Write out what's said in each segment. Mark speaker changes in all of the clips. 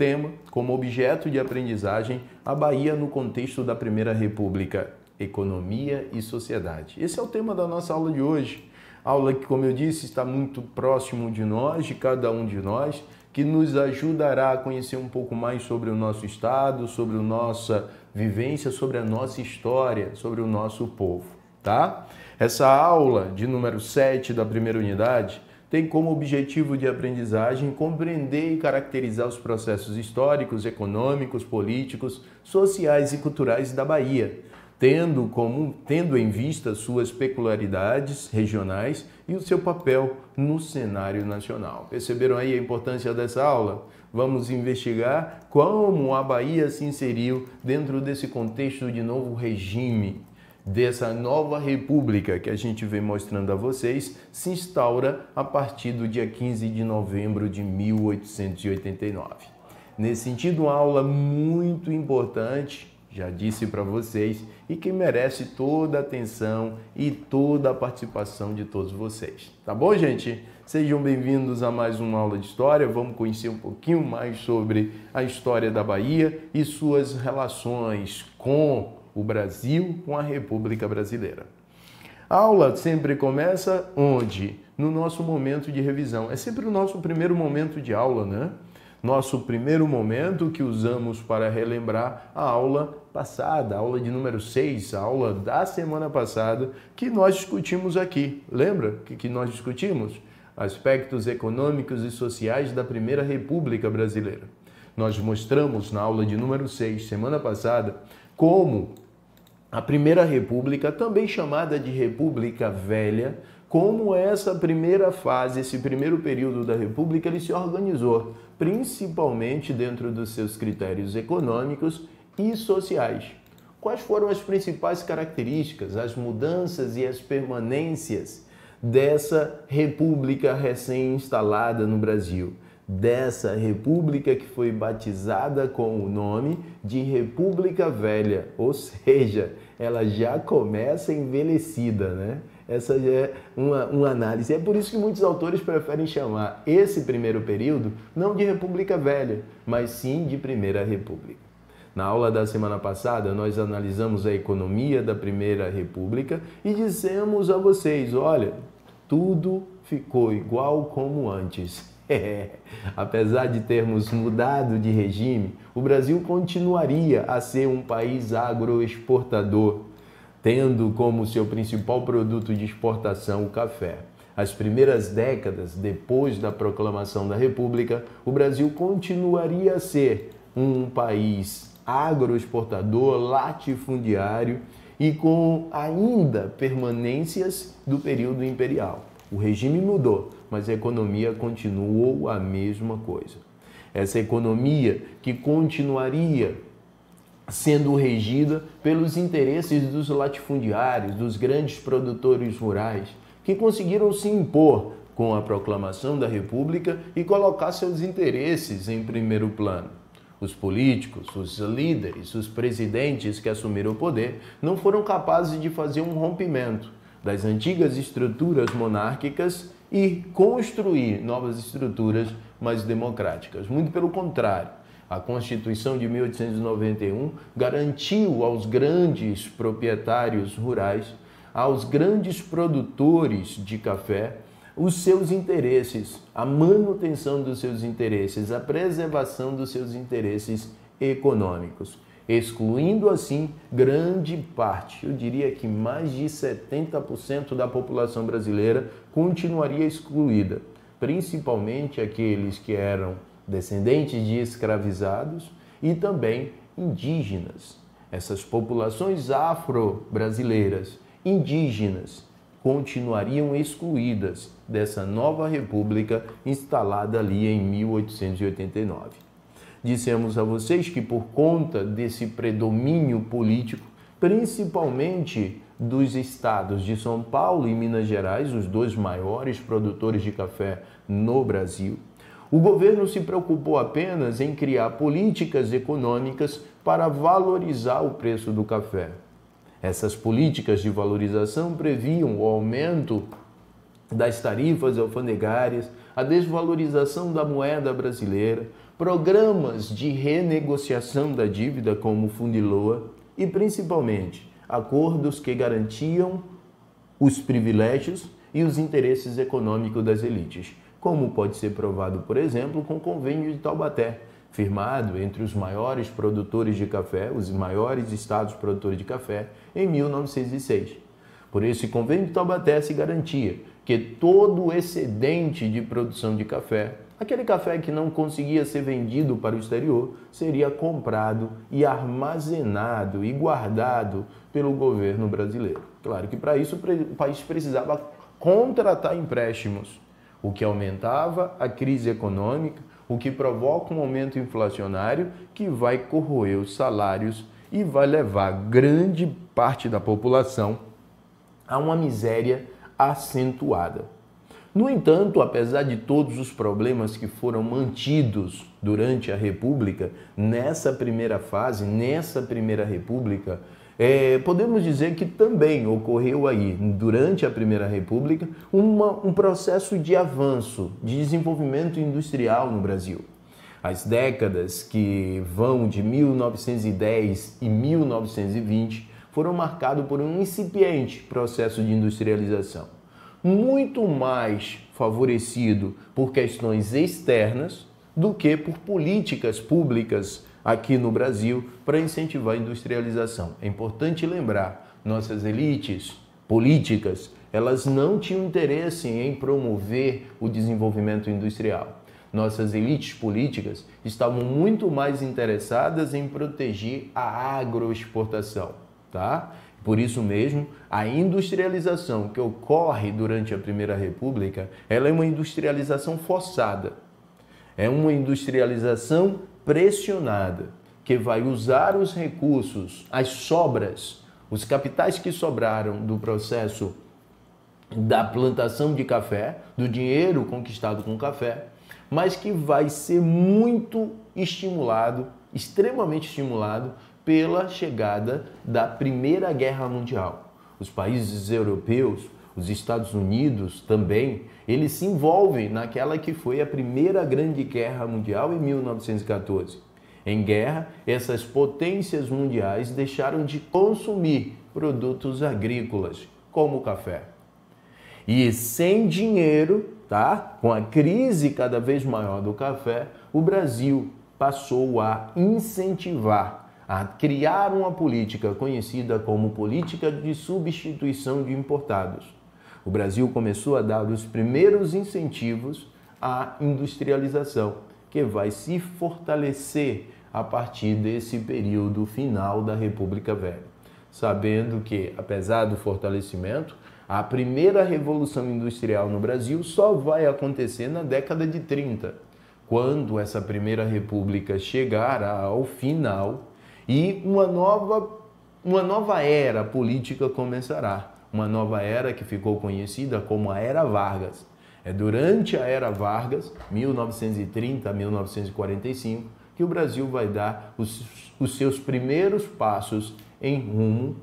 Speaker 1: tema como objeto de aprendizagem a Bahia no contexto da Primeira República, Economia e Sociedade. Esse é o tema da nossa aula de hoje. Aula que, como eu disse, está muito próximo de nós, de cada um de nós, que nos ajudará a conhecer um pouco mais sobre o nosso estado, sobre a nossa vivência, sobre a nossa história, sobre o nosso povo, tá? Essa aula de número 7 da primeira unidade tem como objetivo de aprendizagem compreender e caracterizar os processos históricos, econômicos, políticos, sociais e culturais da Bahia, tendo, como, tendo em vista suas peculiaridades regionais e o seu papel no cenário nacional. Perceberam aí a importância dessa aula? Vamos investigar como a Bahia se inseriu dentro desse contexto de novo regime dessa nova república que a gente vem mostrando a vocês se instaura a partir do dia 15 de novembro de 1889. Nesse sentido, uma aula muito importante, já disse para vocês, e que merece toda a atenção e toda a participação de todos vocês. Tá bom, gente? Sejam bem-vindos a mais uma aula de história. Vamos conhecer um pouquinho mais sobre a história da Bahia e suas relações com o Brasil com a República Brasileira. A aula sempre começa onde? No nosso momento de revisão. É sempre o nosso primeiro momento de aula, né? Nosso primeiro momento que usamos para relembrar a aula passada, a aula de número 6, a aula da semana passada, que nós discutimos aqui. Lembra que, que nós discutimos? Aspectos econômicos e sociais da Primeira República Brasileira. Nós mostramos na aula de número 6, semana passada, como a Primeira República, também chamada de República Velha, como essa primeira fase, esse primeiro período da República, ele se organizou, principalmente dentro dos seus critérios econômicos e sociais. Quais foram as principais características, as mudanças e as permanências dessa República recém-instalada no Brasil? dessa república que foi batizada com o nome de República Velha, ou seja, ela já começa envelhecida, né? Essa é uma, uma análise. É por isso que muitos autores preferem chamar esse primeiro período não de República Velha, mas sim de Primeira República. Na aula da semana passada, nós analisamos a economia da Primeira República e dissemos a vocês: olha, tudo ficou igual como antes Apesar de termos mudado de regime, o Brasil continuaria a ser um país agroexportador, tendo como seu principal produto de exportação o café. As primeiras décadas depois da proclamação da República, o Brasil continuaria a ser um país agroexportador, latifundiário e com ainda permanências do período imperial. O regime mudou, mas a economia continuou a mesma coisa. Essa economia que continuaria sendo regida pelos interesses dos latifundiários, dos grandes produtores rurais, que conseguiram se impor com a proclamação da República e colocar seus interesses em primeiro plano. Os políticos, os líderes, os presidentes que assumiram o poder não foram capazes de fazer um rompimento das antigas estruturas monárquicas e construir novas estruturas mais democráticas. Muito pelo contrário, a Constituição de 1891 garantiu aos grandes proprietários rurais, aos grandes produtores de café, os seus interesses, a manutenção dos seus interesses, a preservação dos seus interesses econômicos excluindo assim grande parte, eu diria que mais de 70% da população brasileira continuaria excluída, principalmente aqueles que eram descendentes de escravizados e também indígenas. Essas populações afro-brasileiras, indígenas, continuariam excluídas dessa nova república instalada ali em 1889. Dissemos a vocês que, por conta desse predomínio político, principalmente dos estados de São Paulo e Minas Gerais, os dois maiores produtores de café no Brasil, o governo se preocupou apenas em criar políticas econômicas para valorizar o preço do café. Essas políticas de valorização previam o aumento das tarifas alfandegárias, a desvalorização da moeda brasileira, programas de renegociação da dívida como o Fundiloa e principalmente acordos que garantiam os privilégios e os interesses econômicos das elites, como pode ser provado, por exemplo, com o convênio de Taubaté, firmado entre os maiores produtores de café, os maiores estados produtores de café, em 1906. Por esse convênio de Taubaté se garantia que todo o excedente de produção de café Aquele café que não conseguia ser vendido para o exterior seria comprado e armazenado e guardado pelo governo brasileiro. Claro que para isso o país precisava contratar empréstimos, o que aumentava a crise econômica, o que provoca um aumento inflacionário que vai corroer os salários e vai levar grande parte da população a uma miséria acentuada. No entanto, apesar de todos os problemas que foram mantidos durante a República, nessa primeira fase, nessa primeira República, é, podemos dizer que também ocorreu aí, durante a Primeira República, uma, um processo de avanço, de desenvolvimento industrial no Brasil. As décadas que vão de 1910 e 1920 foram marcadas por um incipiente processo de industrialização muito mais favorecido por questões externas do que por políticas públicas aqui no Brasil para incentivar a industrialização. É importante lembrar, nossas elites políticas, elas não tinham interesse em promover o desenvolvimento industrial. Nossas elites políticas estavam muito mais interessadas em proteger a agroexportação, tá? Por isso mesmo, a industrialização que ocorre durante a Primeira República, ela é uma industrialização forçada. É uma industrialização pressionada, que vai usar os recursos, as sobras, os capitais que sobraram do processo da plantação de café, do dinheiro conquistado com café, mas que vai ser muito estimulado, extremamente estimulado pela chegada da Primeira Guerra Mundial. Os países
Speaker 2: europeus,
Speaker 1: os Estados Unidos também, eles se envolvem naquela que foi a Primeira Grande Guerra Mundial em 1914. Em guerra, essas potências mundiais deixaram de consumir produtos agrícolas, como o café. E sem dinheiro, tá? Com a crise cada vez maior do café, o Brasil passou a incentivar a criar uma política conhecida como política de substituição de importados. O Brasil começou a dar os primeiros incentivos à industrialização, que vai se fortalecer a partir desse período final da República Velha. Sabendo que, apesar do fortalecimento, a primeira revolução industrial no Brasil só vai acontecer na década de 30. Quando essa primeira república chegar ao final, e uma nova, uma nova era política começará. Uma nova era que ficou conhecida como a Era Vargas. É durante a Era Vargas, 1930 a 1945, que o Brasil vai dar os, os seus primeiros passos em rumo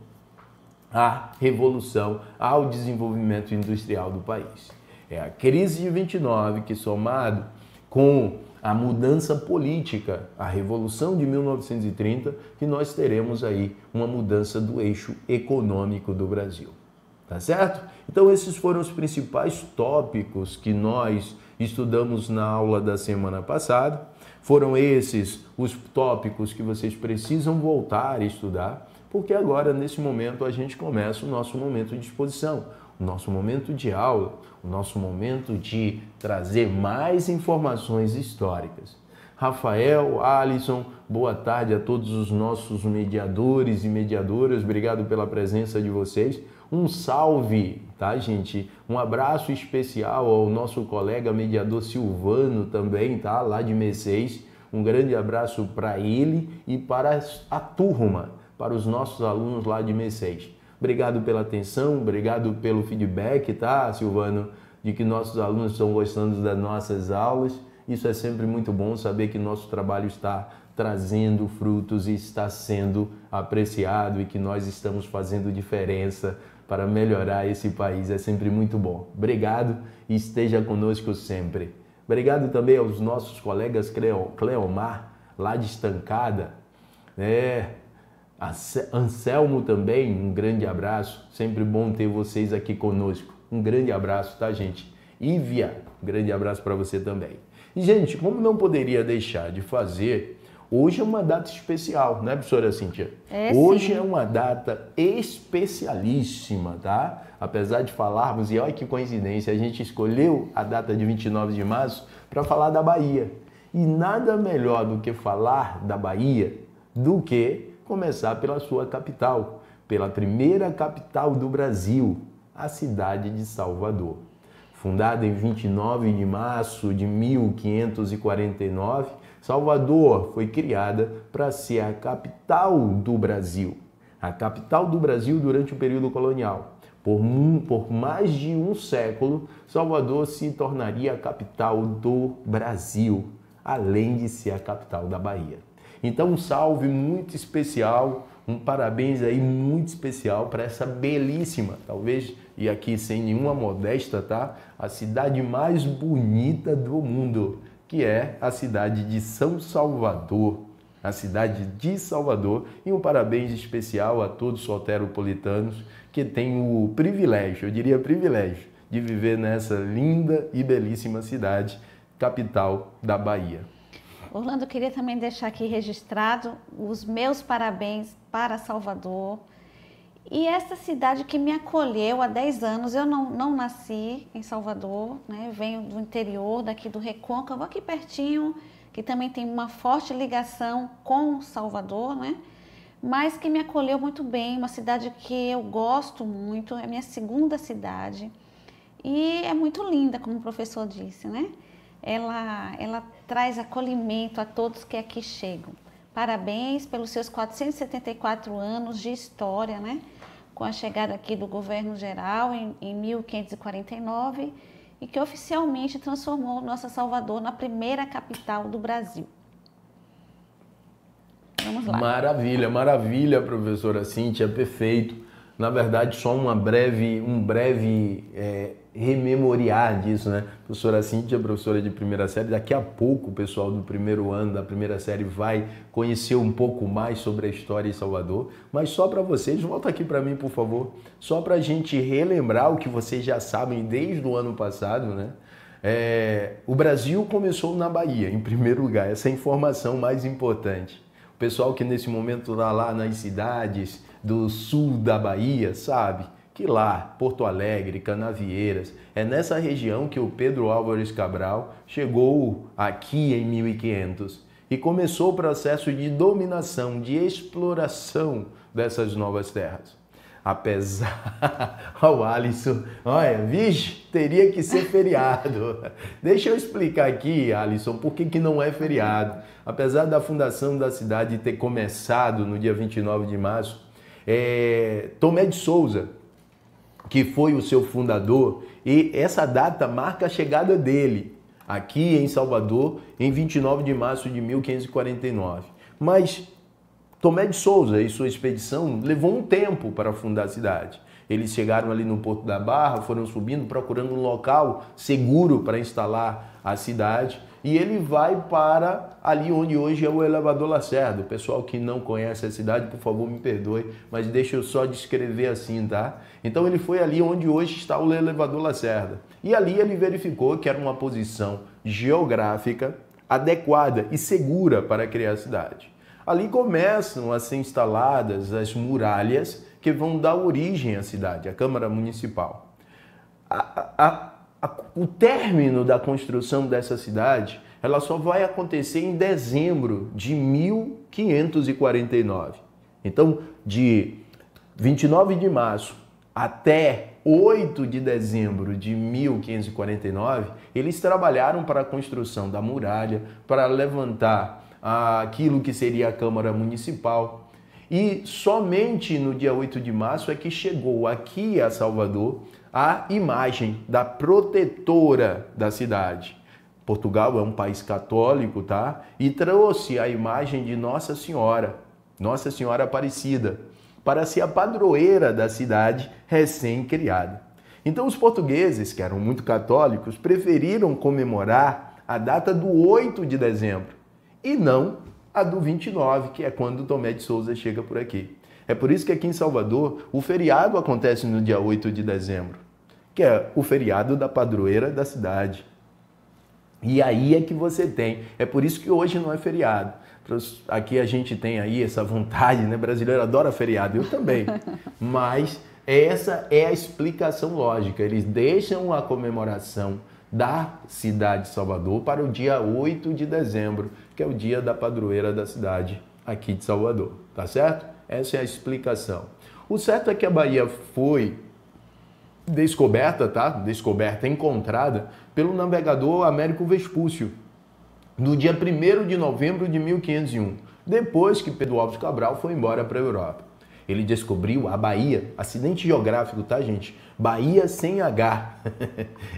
Speaker 1: à revolução, ao desenvolvimento industrial do país. É a crise de 29 que, somado com a mudança política, a Revolução de 1930, que nós teremos aí uma mudança do eixo econômico do Brasil. Tá certo? Então, esses foram os principais tópicos que nós estudamos na aula da semana passada. Foram esses os tópicos que vocês precisam voltar a estudar, porque agora, nesse momento, a gente começa o nosso momento de exposição o nosso momento de aula, o nosso momento de trazer mais informações históricas. Rafael, Alisson, boa tarde a todos os nossos mediadores e mediadoras. Obrigado pela presença de vocês. Um salve, tá, gente? Um abraço especial ao nosso colega mediador Silvano também, tá? Lá de Meceis. Um grande abraço para ele e para a turma, para os nossos alunos lá de Meceis. Obrigado pela atenção, obrigado pelo feedback, tá, Silvano? De que nossos alunos estão gostando das nossas aulas. Isso é sempre muito bom saber que nosso trabalho está trazendo frutos e está sendo apreciado e que nós estamos fazendo diferença para melhorar esse país. É sempre muito bom. Obrigado e esteja conosco sempre. Obrigado também aos nossos colegas Cleomar, lá de Estancada. É, Anselmo também, um grande abraço. Sempre bom ter vocês aqui conosco. Um grande abraço, tá, gente? Ivia, um grande abraço para você também. E, gente, como não poderia deixar de fazer, hoje é uma data especial, né, professora Cintia? É, hoje sim. é uma data especialíssima, tá? Apesar de falarmos, e olha que coincidência, a gente escolheu a data de 29 de março para falar da Bahia. E nada melhor do que falar da Bahia do que começar pela sua capital, pela primeira capital do Brasil, a cidade de Salvador. Fundada em 29 de março de 1549, Salvador foi criada para ser a capital do Brasil. A capital do Brasil durante o período colonial. Por, um, por mais de um século, Salvador se tornaria a capital do Brasil, além de ser a capital da Bahia. Então, um salve muito especial, um parabéns aí muito especial para essa belíssima, talvez, e aqui sem nenhuma modesta, tá? A cidade mais bonita do mundo, que é a cidade de São Salvador. A cidade de Salvador e um parabéns especial a todos os soteropolitanos que têm o privilégio, eu diria privilégio, de viver nessa linda e belíssima cidade, capital da Bahia.
Speaker 2: Orlando, eu queria também deixar aqui registrado os meus parabéns para Salvador. E essa cidade que me acolheu há 10 anos, eu não, não nasci em Salvador, né? venho do interior, daqui do Recôncavo, aqui pertinho, que também tem uma forte ligação com Salvador, né? mas que me acolheu muito bem, uma cidade que eu gosto muito, é minha segunda cidade e é muito linda, como o professor disse, né? ela, ela traz acolhimento a todos que aqui chegam. Parabéns pelos seus 474 anos de história, né? Com a chegada aqui do governo geral em, em 1549 e que oficialmente transformou nossa Salvador na primeira capital do Brasil. Vamos lá.
Speaker 1: Maravilha, maravilha, professora Cíntia, perfeito. Na verdade, só uma breve, um breve é rememoriar disso, né? A professora Cíntia, professora de primeira série, daqui a pouco o pessoal do primeiro ano da primeira série vai conhecer um pouco mais sobre a história em Salvador, mas só para vocês, volta aqui para mim, por favor, só para a gente relembrar o que vocês já sabem desde o ano passado, né? É, o Brasil começou na Bahia, em primeiro lugar, essa é a informação mais importante. O pessoal que nesse momento está lá nas cidades do sul da Bahia, sabe? que lá, Porto Alegre, Canavieiras, é nessa região que o Pedro Álvares Cabral chegou aqui em 1500 e começou o processo de dominação, de exploração dessas novas terras. Apesar. Olha o Alisson. Olha, vixe, teria que ser feriado. Deixa eu explicar aqui, Alisson, por que, que não é feriado. Apesar da fundação da cidade ter começado no dia 29 de março, é... Tomé de Souza, que foi o seu fundador, e essa data marca a chegada dele aqui em Salvador em 29 de março de 1549. Mas Tomé de Souza e sua expedição levou um tempo para fundar a cidade. Eles chegaram ali no Porto da Barra, foram subindo, procurando um local seguro para instalar a cidade e ele vai para ali onde hoje é o Elevador Lacerda. O pessoal que não conhece a cidade, por favor, me perdoe, mas deixa eu só descrever assim, tá? Então ele foi ali onde hoje está o Elevador Lacerda. E ali ele verificou que era uma posição geográfica adequada e segura para criar a cidade. Ali começam a ser instaladas as muralhas que vão dar origem à cidade, à Câmara Municipal. A, a, o término da construção dessa cidade, ela só vai acontecer em dezembro de 1549. Então, de 29 de março até 8 de dezembro de 1549, eles trabalharam para a construção da muralha, para levantar ah, aquilo que seria a Câmara Municipal. E somente no dia 8 de março é que chegou aqui a Salvador a imagem da protetora da cidade. Portugal é um país católico, tá? E trouxe a imagem de Nossa Senhora, Nossa Senhora Aparecida, para ser a padroeira da cidade recém-criada. Então, os portugueses, que eram muito católicos, preferiram comemorar a data do 8 de dezembro e não a do 29, que é quando Tomé de Souza chega por aqui. É por isso que aqui em Salvador o feriado acontece no dia 8 de dezembro que é o feriado da padroeira da cidade. E aí é que você tem. É por isso que hoje não é feriado. Aqui a gente tem aí essa vontade, né? Brasileiro adora feriado, eu também. Mas essa é a explicação lógica. Eles deixam a comemoração da cidade de Salvador para o dia 8 de dezembro, que é o dia da padroeira da cidade aqui de Salvador, tá certo? Essa é a explicação. O certo é que a Bahia foi descoberta, tá? Descoberta, encontrada pelo navegador Américo Vespúcio, no dia 1 de novembro de 1501, depois que Pedro Álvares Cabral foi embora para a Europa. Ele descobriu a Bahia, acidente geográfico, tá, gente? Bahia sem H.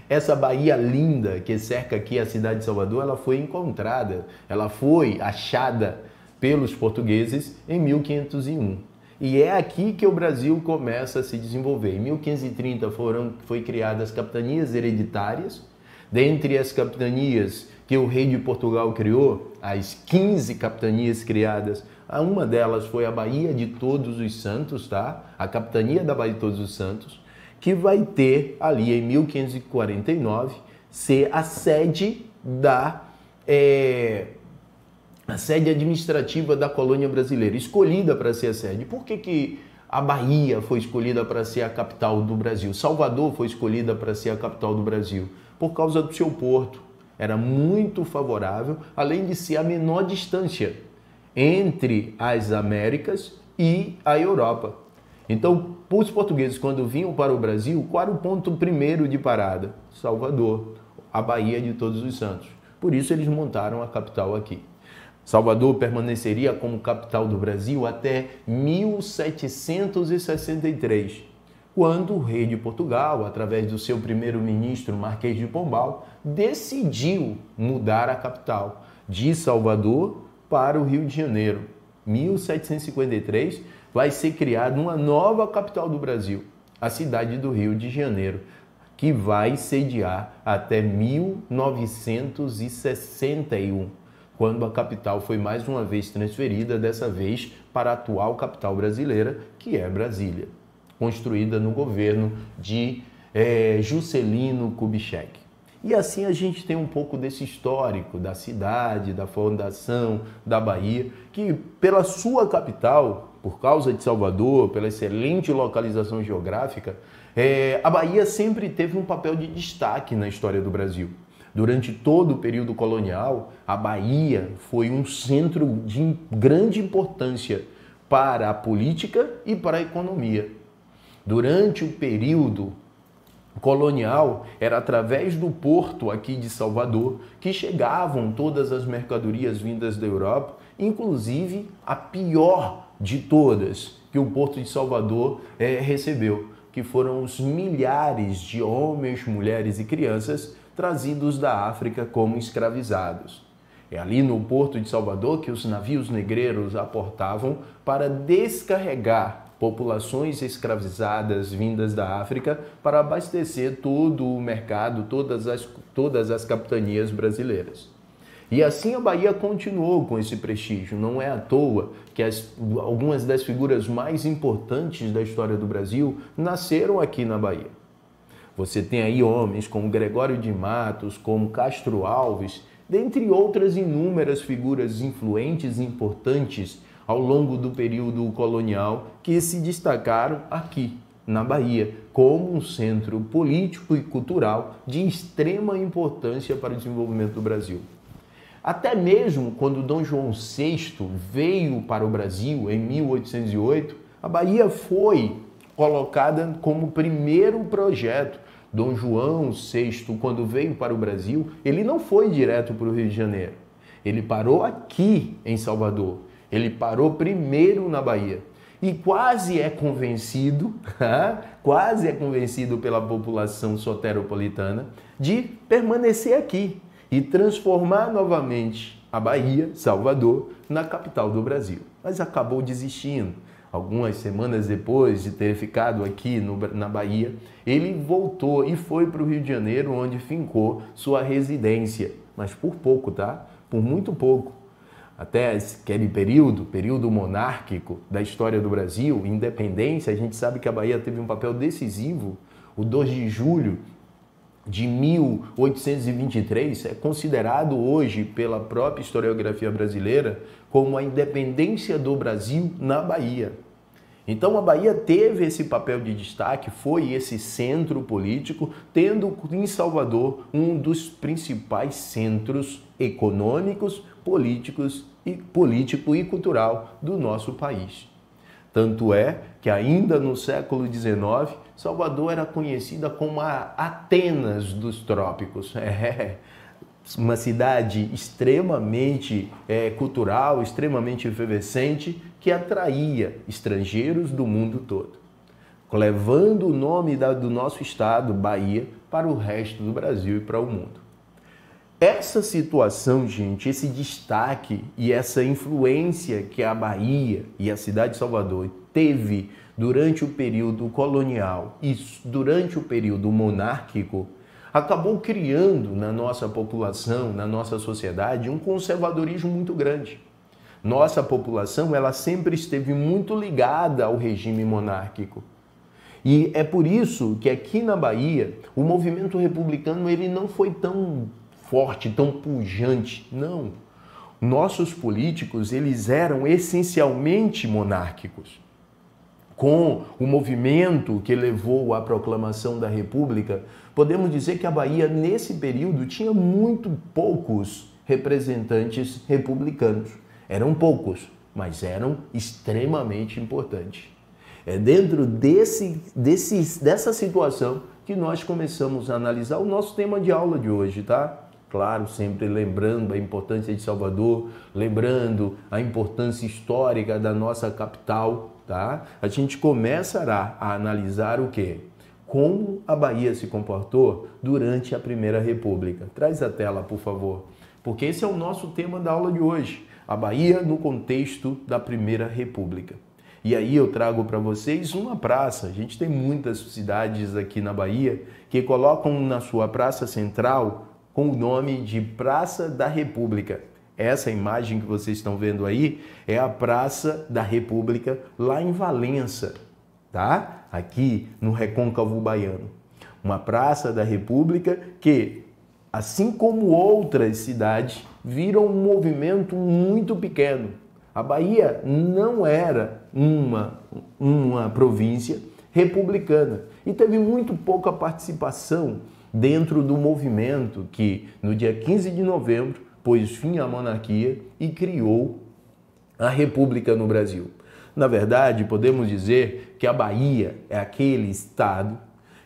Speaker 1: Essa Bahia linda que cerca aqui a cidade de Salvador, ela foi encontrada, ela foi achada pelos portugueses em 1501. E é aqui que o Brasil começa a se desenvolver. Em 1530 foram foi criadas as capitanias hereditárias. Dentre as capitanias que o rei de Portugal criou, as 15 capitanias criadas, uma delas foi a Bahia de Todos os Santos, tá? A capitania da Bahia de Todos os Santos, que vai ter ali em 1549 ser a sede da é, a sede administrativa da colônia brasileira, escolhida para ser a sede. Por que, que a Bahia foi escolhida para ser a capital do Brasil? Salvador foi escolhida para ser a capital do Brasil? Por causa do seu porto. Era muito favorável, além de ser a menor distância entre as Américas e a Europa. Então, os portugueses, quando vinham para o Brasil, qual era o ponto primeiro de parada? Salvador, a Bahia de Todos os Santos. Por isso, eles montaram a capital aqui. Salvador permaneceria como capital do Brasil até 1763, quando o rei de Portugal, através do seu primeiro-ministro Marquês de Pombal, decidiu mudar a capital de Salvador para o Rio de Janeiro. 1753 vai ser criada uma nova capital do Brasil, a cidade do Rio de Janeiro, que vai sediar até 1961 quando a capital foi mais uma vez transferida, dessa vez para a atual capital brasileira, que é Brasília, construída no governo de é, Juscelino Kubitschek. E assim a gente tem um pouco desse histórico da cidade, da fundação da Bahia, que pela sua capital, por causa de Salvador, pela excelente localização geográfica, é, a Bahia sempre teve um papel de destaque na história do Brasil. Durante todo o período colonial, a Bahia foi um centro de grande importância para a política e para a economia. Durante o período colonial, era através do porto aqui de Salvador que chegavam todas as mercadorias vindas da Europa, inclusive a pior de todas que o porto de Salvador é, recebeu, que foram os milhares de homens, mulheres e crianças trazidos da África como escravizados. É ali no porto de Salvador que os navios negreiros aportavam para descarregar populações escravizadas vindas da África para abastecer todo o mercado, todas as, todas as capitanias brasileiras. E assim a Bahia continuou com esse prestígio. Não é à toa que as, algumas das figuras mais importantes da história do Brasil nasceram aqui na Bahia. Você tem aí homens como Gregório de Matos, como Castro Alves, dentre outras inúmeras figuras influentes e importantes ao longo do período colonial que se destacaram aqui na Bahia como um centro político e cultural de extrema importância para o desenvolvimento do Brasil. Até mesmo quando Dom João VI veio para o Brasil em 1808, a Bahia foi colocada como primeiro projeto Dom João VI, quando veio para o Brasil, ele não foi direto para o Rio de Janeiro. Ele parou aqui em Salvador. Ele parou primeiro na Bahia. E quase é convencido, quase é convencido pela população soteropolitana de permanecer aqui e transformar novamente a Bahia, Salvador, na capital do Brasil. Mas acabou desistindo algumas semanas depois de ter ficado aqui no, na Bahia, ele voltou e foi para o Rio de Janeiro, onde fincou sua residência. Mas por pouco, tá? Por muito pouco. Até aquele período, período monárquico da história do Brasil, independência, a gente sabe que a Bahia teve um papel decisivo. O 2 de julho de 1823 é considerado hoje pela própria historiografia brasileira como a independência do Brasil na Bahia. Então a Bahia teve esse papel de destaque, foi esse centro político, tendo em Salvador um dos principais centros econômicos, políticos e político e cultural do nosso país. Tanto é que ainda no século XIX, Salvador era conhecida como a Atenas dos trópicos. É, uma cidade extremamente é, cultural, extremamente efervescente, que atraía estrangeiros do mundo todo, levando o nome da, do nosso estado, Bahia, para o resto do Brasil e para o mundo. Essa situação, gente, esse destaque e essa influência que a Bahia e a cidade de Salvador teve durante o período colonial e durante o período monárquico acabou criando na nossa população, na nossa sociedade, um conservadorismo muito grande. Nossa população, ela sempre esteve muito ligada ao regime monárquico. E é por isso que aqui na Bahia, o movimento republicano ele não foi tão forte, tão pujante, não. Nossos políticos, eles eram essencialmente monárquicos com o movimento que levou à proclamação da República, podemos dizer que a Bahia, nesse período, tinha muito poucos representantes republicanos. Eram poucos, mas eram extremamente importantes. É dentro desse, desse, dessa situação que nós começamos a analisar o nosso tema de aula de hoje, tá? Claro, sempre lembrando a importância de Salvador, lembrando a importância histórica da nossa capital, tá? A gente começará a analisar o quê? como a Bahia se comportou durante a Primeira República. Traz a tela, por favor, porque esse é o nosso tema da aula de hoje: a Bahia no contexto da Primeira República. E aí eu trago para vocês uma praça. A gente tem muitas cidades aqui na Bahia que colocam na sua praça central com o nome de Praça da República. Essa imagem que vocês estão vendo aí é a Praça da República lá em Valença, tá? aqui no recôncavo baiano. Uma praça da República que, assim como outras cidades, viram um movimento muito pequeno. A Bahia não era uma, uma província republicana e teve muito pouca participação dentro do movimento que, no dia 15 de novembro, pôs fim à monarquia e criou a República no Brasil. Na verdade, podemos dizer que a Bahia é aquele estado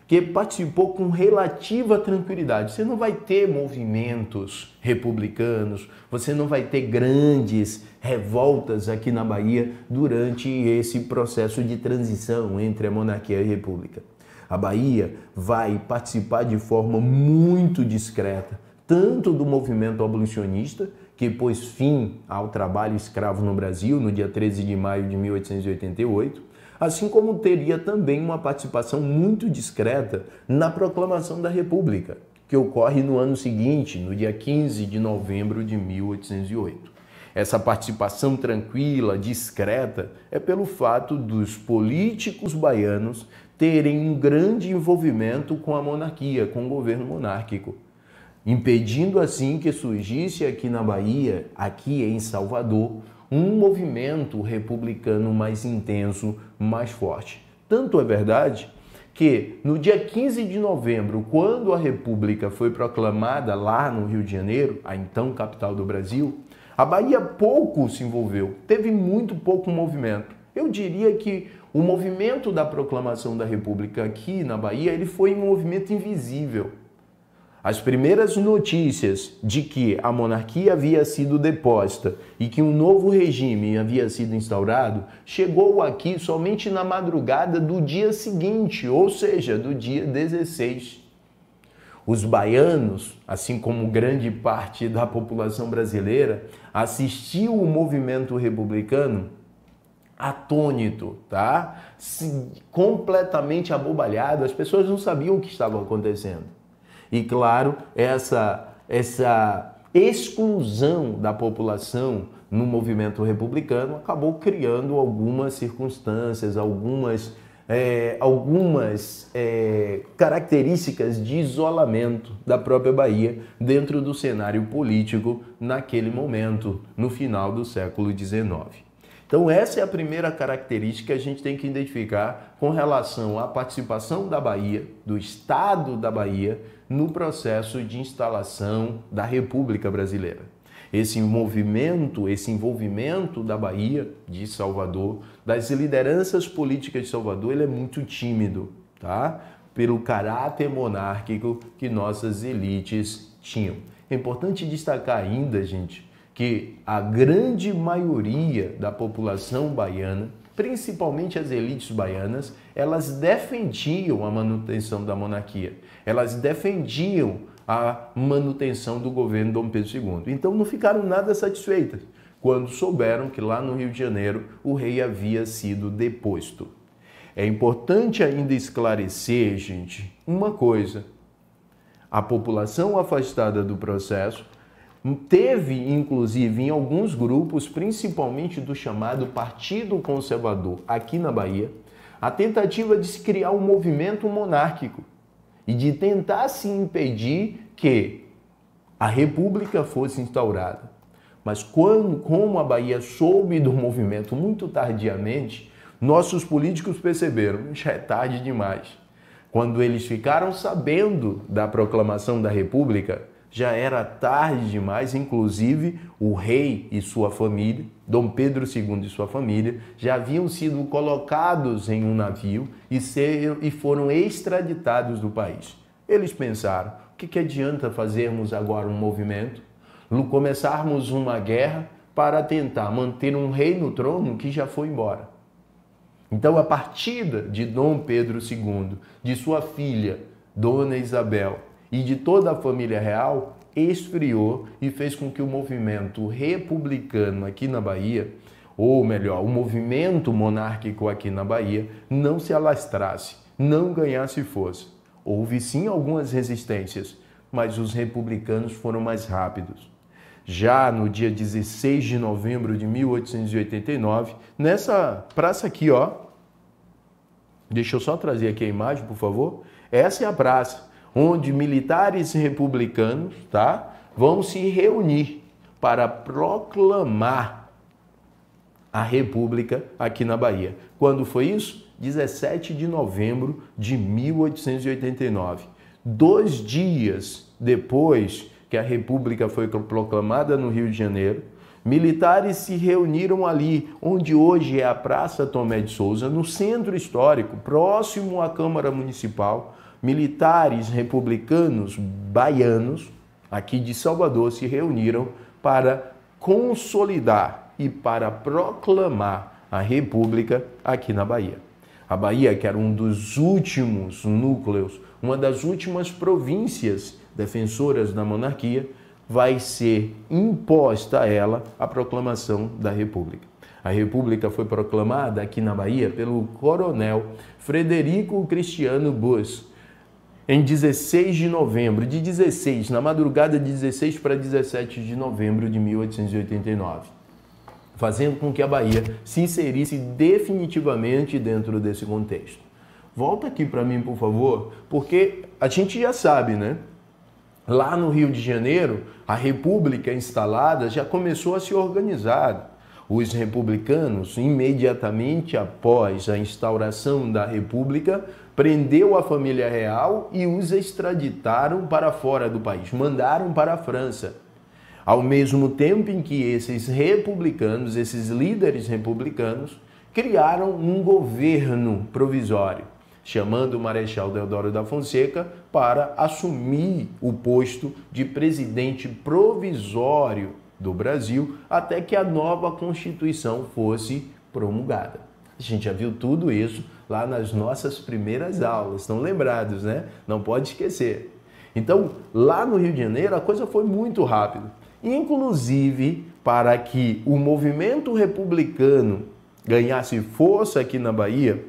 Speaker 1: que participou com relativa tranquilidade. Você não vai ter movimentos republicanos, você não vai ter grandes revoltas aqui na Bahia durante esse processo de transição entre a monarquia e a república. A Bahia vai participar de forma muito discreta, tanto do movimento abolicionista, que pôs fim ao trabalho escravo no Brasil no dia 13 de maio de 1888, assim como teria também uma participação muito discreta na proclamação da República, que ocorre no ano seguinte, no dia 15 de novembro de 1808. Essa participação tranquila, discreta, é pelo fato dos políticos baianos terem um grande envolvimento com a monarquia, com o governo monárquico impedindo assim que surgisse aqui na Bahia, aqui em Salvador, um movimento republicano mais intenso, mais forte. Tanto é verdade que no dia 15 de novembro, quando a República foi proclamada lá no Rio de Janeiro, a então capital do Brasil, a Bahia pouco se envolveu, teve muito pouco movimento. Eu diria que o movimento da proclamação da República aqui na Bahia, ele foi um movimento invisível. As primeiras notícias de que a monarquia havia sido deposta e que um novo regime havia sido instaurado chegou aqui somente na madrugada do dia seguinte, ou seja, do dia 16. Os baianos, assim como grande parte da população brasileira, assistiu o movimento republicano atônito, tá? Se, completamente abobalhado, as pessoas não sabiam o que estava acontecendo. E claro, essa, essa exclusão da população no movimento republicano acabou criando algumas circunstâncias, algumas, é, algumas é, características de isolamento da própria Bahia dentro do cenário político naquele momento, no final do século XIX. Então, essa é a primeira característica que a gente tem que identificar com relação à participação da Bahia, do Estado da Bahia, no processo de instalação da República Brasileira. Esse movimento, esse envolvimento da Bahia, de Salvador, das lideranças políticas de Salvador, ele é muito tímido, tá? Pelo caráter monárquico que nossas elites tinham. É importante destacar ainda, gente, que a grande maioria da população baiana, principalmente as elites baianas, elas defendiam a manutenção da monarquia. Elas defendiam a manutenção do governo Dom Pedro II. Então não ficaram nada satisfeitas quando souberam que lá no Rio de Janeiro o rei havia sido deposto. É importante ainda esclarecer, gente, uma coisa. A população afastada do processo teve, inclusive, em alguns grupos, principalmente do chamado Partido Conservador aqui na Bahia, a tentativa de se criar um movimento monárquico e de tentar se impedir que a República fosse instaurada. Mas quando, como a Bahia soube do movimento muito tardiamente, nossos políticos perceberam, já é tarde demais. Quando eles ficaram sabendo da proclamação da República, já era tarde demais, inclusive o rei e sua família, Dom Pedro II e sua família, já haviam sido colocados em um navio e, ser, e foram extraditados do país. Eles pensaram: o que, que adianta fazermos agora um movimento, começarmos uma guerra para tentar manter um rei no trono que já foi embora? Então, a partida de Dom Pedro II, de sua filha, Dona Isabel, e de toda a família real esfriou e fez com que o movimento republicano aqui na Bahia, ou melhor, o movimento monárquico aqui na Bahia, não se alastrasse, não ganhasse força. Houve sim algumas resistências, mas os republicanos foram mais rápidos. Já no dia 16 de novembro de 1889, nessa praça aqui, ó. Deixa eu só trazer aqui a imagem, por favor. Essa é a praça onde militares republicanos tá, vão se reunir para proclamar a República aqui na Bahia. Quando foi isso? 17 de novembro de 1889. Dois dias depois que a República foi proclamada no Rio de Janeiro, Militares se reuniram ali, onde hoje é a Praça Tomé de Souza, no centro histórico, próximo à Câmara Municipal, militares republicanos baianos, aqui de Salvador, se reuniram para consolidar e para proclamar a República aqui na Bahia. A Bahia, que era um dos últimos núcleos, uma das últimas províncias defensoras da monarquia, vai ser imposta a ela a proclamação da República. A República foi proclamada aqui na Bahia pelo coronel Frederico Cristiano Bus, em 16 de novembro, de 16, na madrugada de 16 para 17 de novembro de 1889, fazendo com que a Bahia se inserisse definitivamente dentro desse contexto. Volta aqui para mim, por favor, porque a gente já sabe, né? Lá no Rio de Janeiro, a República instalada já começou a se organizar. Os republicanos, imediatamente após a instauração da República, prendeu a família real e os extraditaram para fora do país, mandaram para a França. Ao mesmo tempo em que esses republicanos, esses líderes republicanos, criaram um governo provisório, chamando o Marechal Deodoro da Fonseca para assumir o posto de presidente provisório do Brasil até que a nova Constituição fosse promulgada. A gente já viu tudo isso lá nas nossas primeiras aulas. Estão lembrados, né? Não pode esquecer. Então, lá no Rio de Janeiro, a coisa foi muito rápida. Inclusive, para que o movimento republicano ganhasse força aqui na Bahia,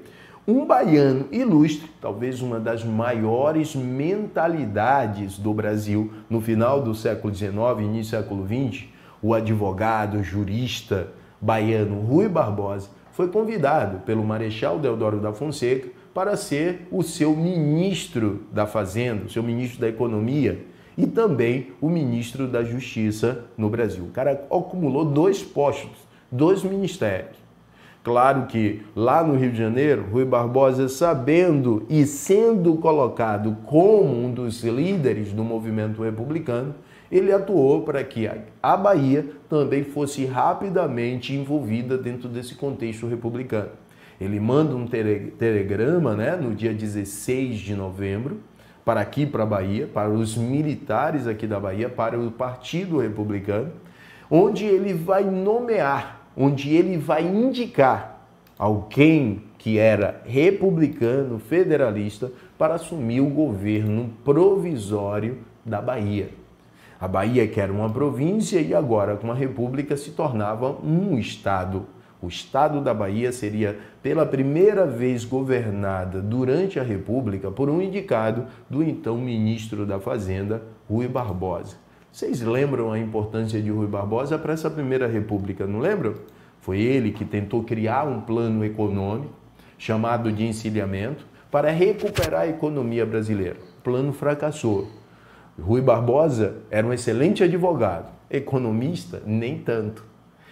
Speaker 1: um baiano ilustre, talvez uma das maiores mentalidades do Brasil no final do século XIX, início do século XX, o advogado, jurista baiano Rui Barbosa, foi convidado pelo Marechal Deodoro da Fonseca para ser o seu ministro da Fazenda, o seu ministro da Economia e também o ministro da Justiça no Brasil. O cara acumulou dois postos, dois ministérios. Claro que lá no Rio de Janeiro, Rui Barbosa, sabendo e sendo colocado como um dos líderes do movimento republicano, ele atuou para que a Bahia também fosse rapidamente envolvida dentro desse contexto republicano. Ele manda um telegrama né, no dia 16 de novembro para aqui, para a Bahia, para os militares aqui da Bahia, para o Partido Republicano, onde ele vai nomear, onde ele vai indicar alguém que era republicano, federalista, para assumir o governo provisório da Bahia. A Bahia, que era uma província e agora com a república se tornava um estado. O estado da Bahia seria pela primeira vez governada durante a república por um indicado do então ministro da Fazenda, Rui Barbosa. Vocês lembram a importância de Rui Barbosa para essa primeira república, não lembram? Foi ele que tentou criar um plano econômico chamado de encilhamento para recuperar a economia brasileira. O plano fracassou. Rui Barbosa era um excelente advogado, economista nem tanto.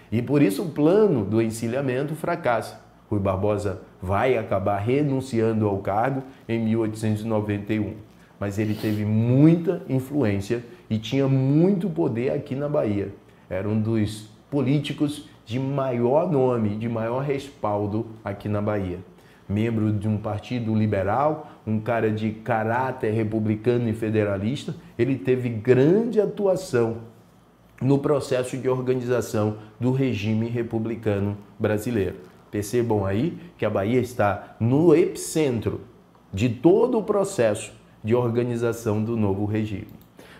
Speaker 1: E por isso o plano do encilhamento fracassa. Rui Barbosa vai acabar renunciando ao cargo em 1891, mas ele teve muita influência e tinha muito poder aqui na Bahia. Era um dos políticos de maior nome, de maior respaldo aqui na Bahia membro de um partido liberal, um cara de caráter republicano e federalista, ele teve grande atuação no processo de organização do regime republicano brasileiro. Percebam aí que a Bahia está no epicentro de todo o processo de organização do novo regime.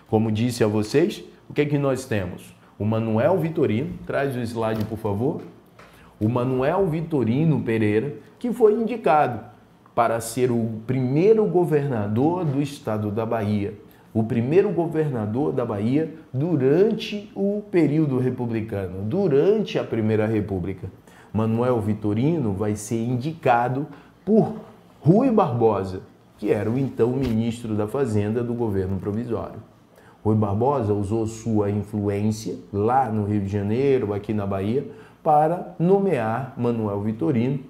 Speaker 1: Como disse a vocês, o que é que nós temos? O Manuel Vitorino, traz o slide, por favor o Manuel Vitorino Pereira, que foi indicado para ser o primeiro governador do estado da Bahia, o primeiro governador da Bahia durante o período republicano, durante a Primeira República. Manuel Vitorino vai ser indicado por Rui Barbosa, que era o então ministro da Fazenda do governo provisório. Rui Barbosa usou sua influência lá no Rio de Janeiro, aqui na Bahia, para nomear Manuel Vitorino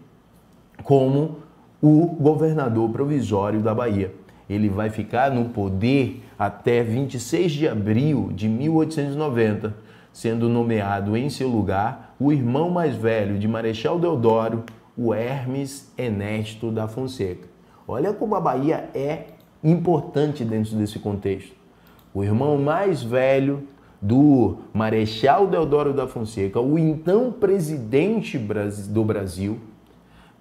Speaker 1: como o governador provisório da Bahia. Ele vai ficar no poder até 26 de abril de 1890, sendo nomeado em seu lugar o irmão mais velho de Marechal Deodoro, o Hermes Ernesto da Fonseca. Olha como a Bahia é importante dentro desse contexto. O irmão mais velho do Marechal Deodoro da Fonseca, o então presidente do Brasil,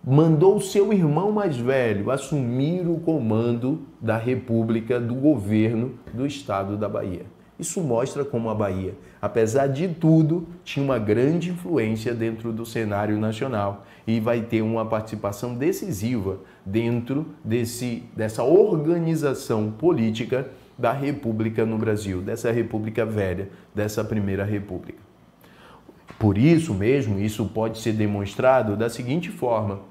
Speaker 1: mandou seu irmão mais velho assumir o comando da República, do governo do estado da Bahia. Isso mostra como a Bahia, apesar de tudo, tinha uma grande influência dentro do cenário nacional e vai ter uma participação decisiva dentro desse, dessa organização política da República no Brasil, dessa República velha, dessa Primeira República. Por isso mesmo, isso pode ser demonstrado da seguinte forma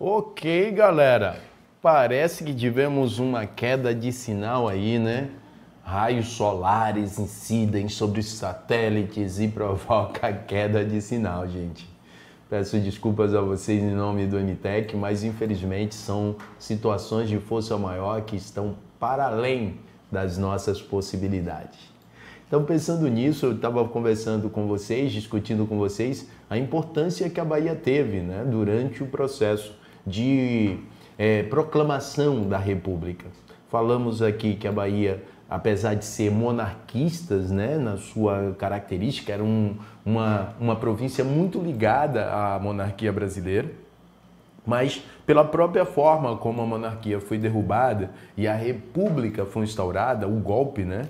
Speaker 1: Ok, galera. Parece que tivemos uma queda de sinal aí, né? Raios solares incidem sobre os satélites e provoca queda de sinal, gente. Peço desculpas a vocês em nome do MTEC, mas infelizmente são situações de força maior que estão para além das nossas possibilidades. Então, pensando nisso, eu estava conversando com vocês, discutindo com vocês a importância que a Bahia teve né, durante o processo de é, proclamação da República. Falamos aqui que a Bahia, apesar de ser monarquistas, né, na sua característica, era um, uma, uma província muito ligada à monarquia brasileira, mas pela própria forma como a monarquia foi derrubada e a república foi instaurada, o golpe, né,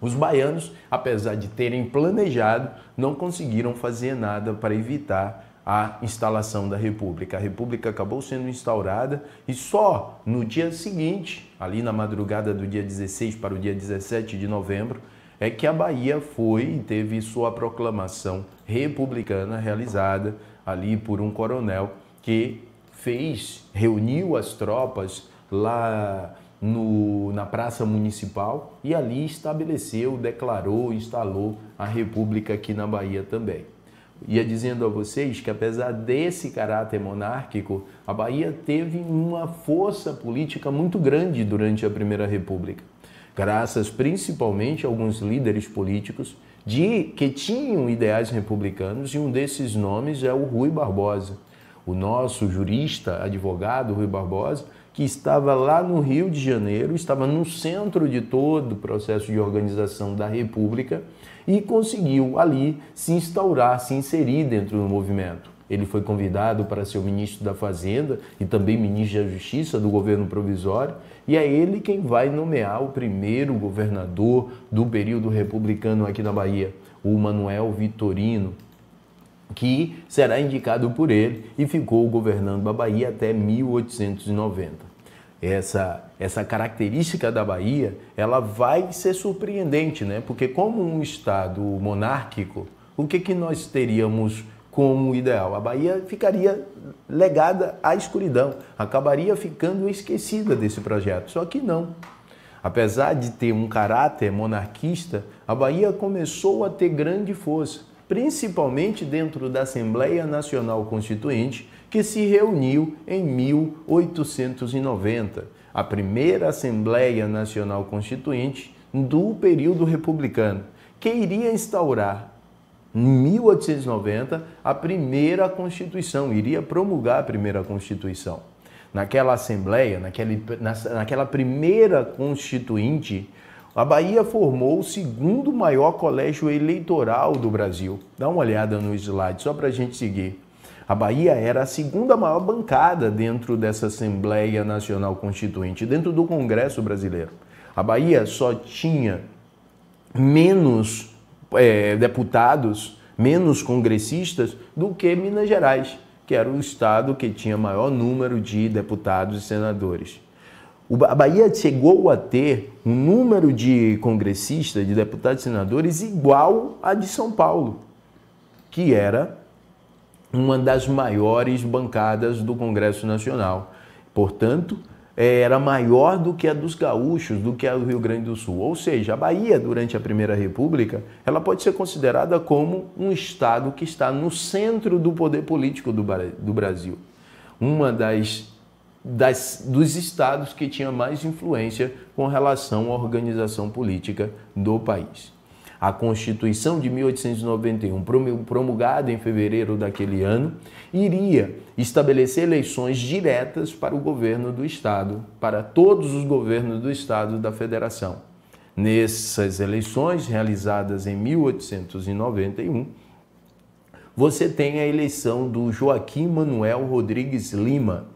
Speaker 1: os baianos, apesar de terem planejado, não conseguiram fazer nada para evitar a instalação da República. A República acabou sendo instaurada e só no dia seguinte, ali na madrugada do dia 16 para o dia 17 de novembro, é que a Bahia foi e teve sua proclamação republicana realizada ali por um coronel que fez, reuniu as tropas lá no, na Praça Municipal e ali estabeleceu, declarou, instalou a República aqui na Bahia também ia é dizendo a vocês que, apesar desse caráter monárquico, a Bahia teve uma força política muito grande durante a Primeira República, graças principalmente a alguns líderes políticos de que tinham ideais republicanos, e um desses nomes é o Rui Barbosa, o nosso jurista, advogado Rui Barbosa, que estava lá no Rio de Janeiro, estava no centro de todo o processo de organização da República e conseguiu ali se instaurar, se inserir dentro do movimento. Ele foi convidado para ser o ministro da Fazenda e também ministro da Justiça do governo provisório, e é ele quem vai nomear o primeiro governador do período republicano aqui na Bahia, o Manuel Vitorino, que será indicado por ele e ficou governando a Bahia até 1890 essa, essa característica da Bahia, ela vai ser surpreendente, né? Porque como um estado monárquico, o que, que nós teríamos como ideal? A Bahia ficaria legada à escuridão, acabaria ficando esquecida desse projeto. Só que não. Apesar de ter um caráter monarquista, a Bahia começou a ter grande força, principalmente dentro da Assembleia Nacional Constituinte, que se reuniu em 1890, a primeira Assembleia Nacional Constituinte do período republicano, que iria instaurar em 1890 a primeira Constituição, iria promulgar a primeira Constituição. Naquela Assembleia, naquele, naquela primeira Constituinte, a Bahia formou o segundo maior colégio eleitoral do Brasil. Dá uma olhada no slide, só para a gente seguir. A Bahia era a segunda maior bancada dentro dessa Assembleia Nacional Constituinte, dentro do Congresso brasileiro. A Bahia só tinha menos é, deputados, menos congressistas do que Minas Gerais, que era o estado que tinha maior número de deputados e senadores. A Bahia chegou a ter um número de congressistas, de deputados e senadores igual a de São Paulo, que era uma das maiores bancadas do Congresso Nacional. Portanto, é, era maior do que a dos gaúchos, do que a do Rio Grande do Sul. Ou seja, a Bahia, durante a Primeira República, ela pode ser considerada como um estado que está no centro do poder político do, Brasil. Uma das, das dos estados que tinha mais influência com relação à organização política do país a Constituição de 1891, promulgada em fevereiro daquele ano, iria estabelecer eleições diretas para o governo do Estado, para todos os governos do Estado da Federação. Nessas eleições, realizadas em 1891, você tem a eleição do Joaquim Manuel Rodrigues Lima,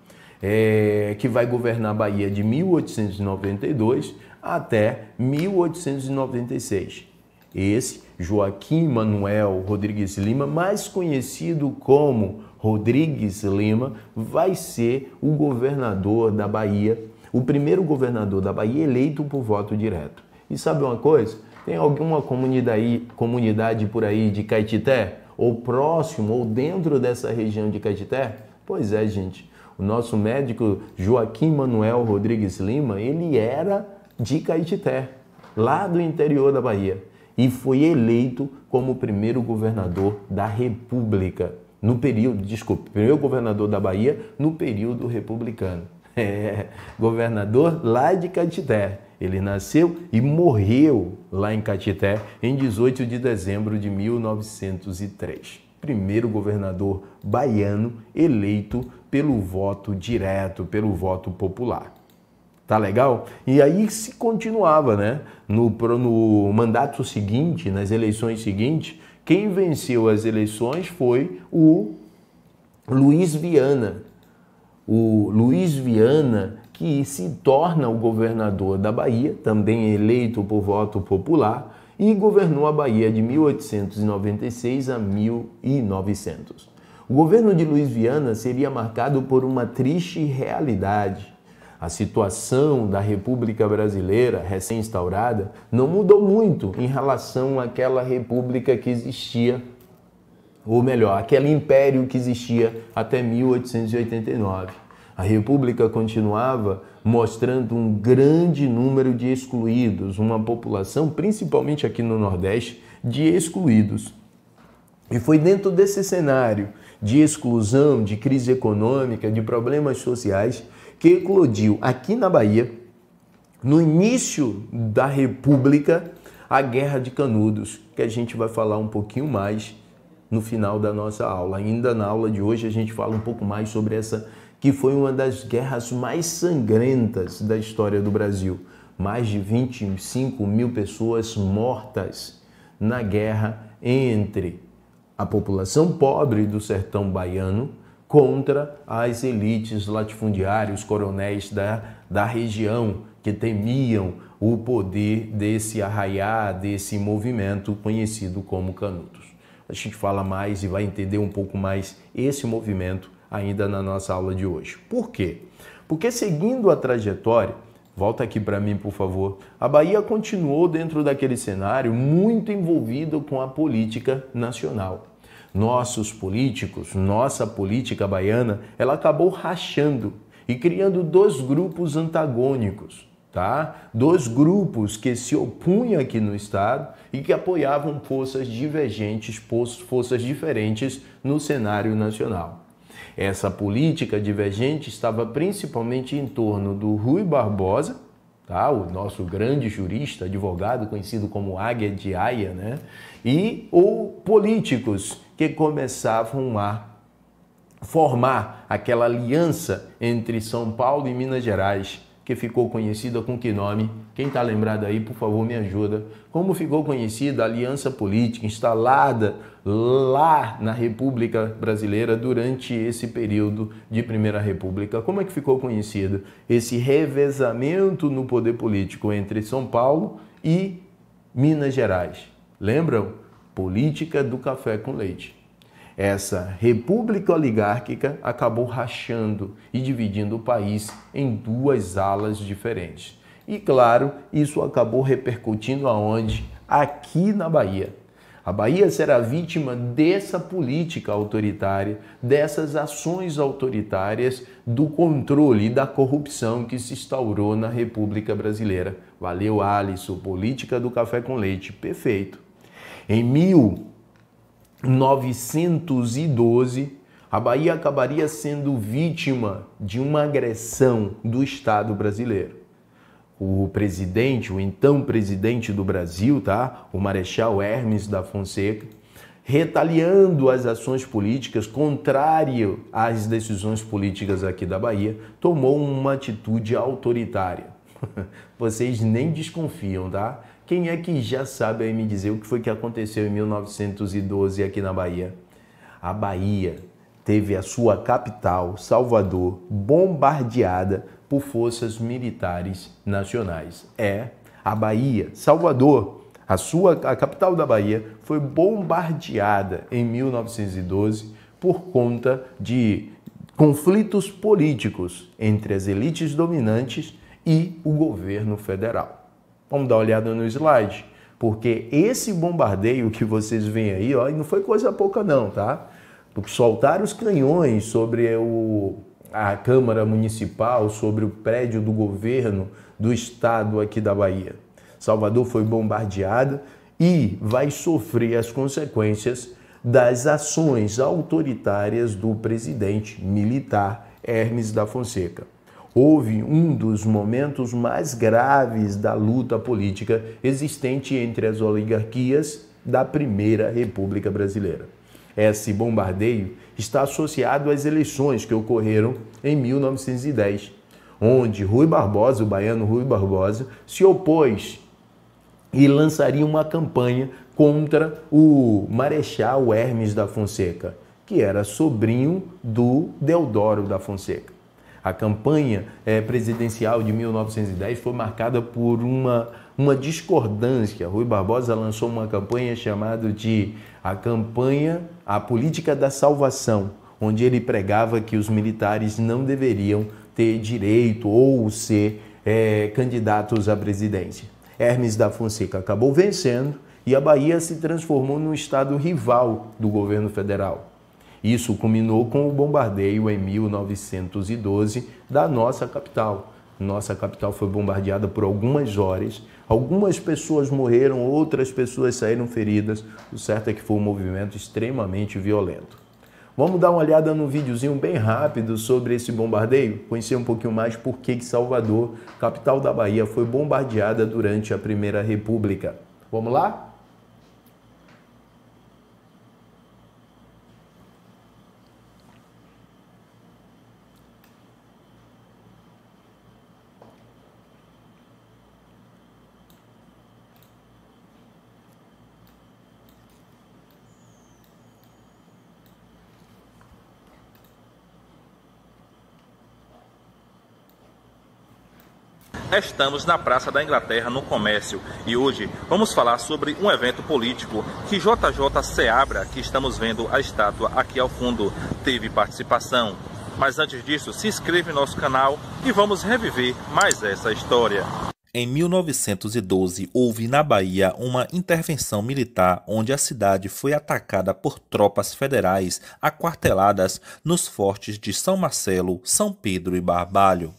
Speaker 1: é, que vai governar a Bahia de 1892 até 1896. Esse, Joaquim Manuel Rodrigues Lima, mais conhecido como Rodrigues Lima, vai ser o governador da Bahia, o primeiro governador da Bahia eleito por voto direto. E sabe uma coisa? Tem alguma comunidade, comunidade por aí de Caetité? Ou próximo, ou dentro dessa região de Caetité? Pois é, gente. O nosso médico Joaquim Manuel Rodrigues Lima, ele era de Caetité, lá do interior da Bahia e foi eleito como primeiro governador da República no período, desculpe, primeiro governador da Bahia no período republicano. É, governador lá de Catité. Ele nasceu e morreu lá em Catité em 18 de dezembro de 1903. Primeiro governador baiano eleito pelo voto direto, pelo voto popular. Tá legal? E aí se continuava, né? No, no mandato seguinte, nas eleições seguintes, quem venceu as eleições foi o Luiz Viana. O Luiz Viana, que se torna o governador da Bahia, também eleito por voto popular, e governou a Bahia de 1896 a 1900. O governo de Luiz Viana seria marcado por uma triste realidade a situação da República Brasileira recém-instaurada não mudou muito em relação àquela república que existia, ou melhor, aquele império que existia até 1889. A República continuava mostrando um grande número de excluídos, uma população, principalmente aqui no Nordeste, de excluídos. E foi dentro desse cenário de exclusão, de crise econômica, de problemas sociais, que eclodiu aqui na Bahia, no início da República, a Guerra de Canudos, que a gente vai falar um pouquinho mais no final da nossa aula. Ainda na aula de hoje a gente fala um pouco mais sobre essa que foi uma das guerras mais sangrentas da história do Brasil. Mais de 25 mil pessoas mortas na guerra entre a população pobre do sertão baiano contra as elites latifundiárias, coronéis da, da região, que temiam o poder desse arraiá, desse movimento conhecido como Canudos. A gente fala mais e vai entender um pouco mais esse movimento ainda na nossa aula de hoje. Por quê? Porque seguindo a trajetória, volta aqui para mim, por favor, a Bahia continuou dentro daquele cenário muito envolvida com a política nacional. Nossos políticos, nossa política baiana, ela acabou rachando e criando dois grupos antagônicos, tá? Dois grupos que se opunham aqui no estado e que apoiavam forças divergentes, forças diferentes no cenário nacional. Essa política divergente estava principalmente em torno do Rui Barbosa, tá? o nosso grande jurista, advogado, conhecido como Águia de Aia, né? e ou políticos que começavam a formar aquela aliança entre São Paulo e Minas Gerais, que ficou conhecida com que nome? Quem está lembrado aí, por favor, me ajuda. Como ficou conhecida a aliança política instalada lá na República Brasileira durante esse período de Primeira República? Como é que ficou conhecido esse revezamento no poder político entre São Paulo e Minas Gerais? Lembram? política do café com leite. Essa república oligárquica acabou rachando e dividindo o país em duas alas diferentes. E claro, isso acabou repercutindo aonde? Aqui na Bahia. A Bahia será vítima dessa política autoritária, dessas ações autoritárias, do controle e da corrupção que se instaurou na República Brasileira. Valeu, Alisson. Política do café com leite. Perfeito. Em 1912, a Bahia acabaria sendo vítima de uma agressão do Estado brasileiro. O presidente, o então presidente do Brasil, tá? O Marechal Hermes da Fonseca, retaliando as ações políticas, contrário às decisões políticas aqui da Bahia, tomou uma atitude autoritária. Vocês nem desconfiam, tá? Quem é que já sabe aí me dizer o que foi que aconteceu em 1912 aqui na Bahia? A Bahia teve a sua capital, Salvador, bombardeada por forças militares nacionais. É, a Bahia, Salvador, a sua a capital da Bahia foi bombardeada em 1912 por conta de conflitos políticos entre as elites dominantes e o governo federal. Vamos dar uma olhada no slide, porque esse bombardeio que vocês veem aí, ó, não foi coisa pouca não, tá? Soltaram os canhões sobre o, a Câmara Municipal, sobre o prédio do governo do estado aqui da Bahia. Salvador foi bombardeada e vai sofrer as consequências das ações autoritárias do presidente militar Hermes da Fonseca houve um dos momentos mais graves da luta política existente entre as oligarquias da Primeira República Brasileira. Esse bombardeio está associado às eleições que ocorreram em 1910, onde Rui Barbosa, o baiano Rui Barbosa, se opôs e lançaria uma campanha contra o Marechal Hermes da Fonseca, que era sobrinho do Deodoro da Fonseca. A campanha é, presidencial de 1910 foi marcada por uma, uma discordância. Rui Barbosa lançou uma campanha chamada de a campanha, a política da salvação, onde ele pregava que os militares não deveriam ter direito ou ser é, candidatos à presidência. Hermes da Fonseca acabou vencendo e a Bahia se transformou num estado rival do governo federal. Isso culminou com o bombardeio em 1912 da nossa capital. Nossa capital foi bombardeada por algumas horas. Algumas pessoas morreram, outras pessoas saíram feridas. O certo é que foi um movimento extremamente violento. Vamos dar uma olhada num videozinho bem rápido sobre esse bombardeio, conhecer um pouquinho mais por que Salvador, capital da Bahia, foi bombardeada durante a Primeira República. Vamos lá?
Speaker 2: estamos na Praça da Inglaterra, no Comércio, e hoje vamos falar sobre um evento político que JJ Seabra, que estamos vendo a estátua aqui ao fundo, teve participação. Mas antes disso, se inscreve no nosso canal e vamos reviver mais essa história. Em 1912, houve na Bahia uma intervenção militar onde a cidade foi atacada por tropas federais aquarteladas nos fortes de São Marcelo, São Pedro e Barbalho.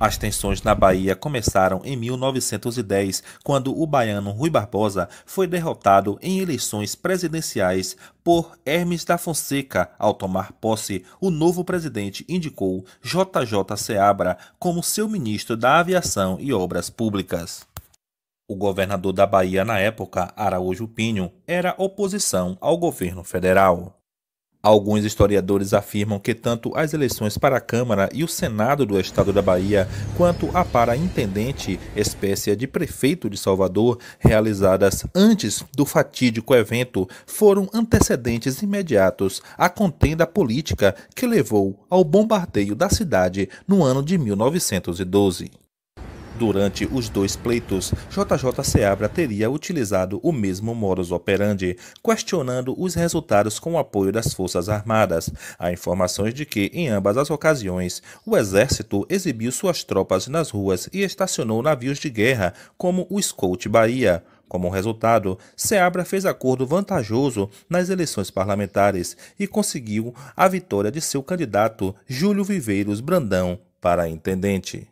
Speaker 2: As tensões na Bahia começaram em 1910, quando o baiano Rui Barbosa foi derrotado em eleições presidenciais por Hermes da Fonseca. Ao tomar posse, o novo presidente indicou JJ Seabra como seu ministro da Aviação e Obras Públicas. O governador da Bahia na época, Araújo Pinho, era oposição ao governo federal. Alguns historiadores afirmam que tanto as eleições para a Câmara e o Senado do Estado da Bahia, quanto a para intendente, espécie de prefeito de Salvador, realizadas antes do fatídico evento, foram antecedentes imediatos à contenda política que levou ao bombardeio da cidade no ano de 1912. Durante os dois pleitos, JJ Seabra teria utilizado o mesmo modus operandi, questionando os resultados com o apoio das Forças Armadas. Há informações de que, em ambas as ocasiões, o Exército exibiu suas tropas nas ruas e estacionou navios de guerra, como o Scout Bahia. Como resultado, Seabra fez acordo vantajoso nas eleições parlamentares e conseguiu a vitória de seu candidato, Júlio Viveiros Brandão, para intendente.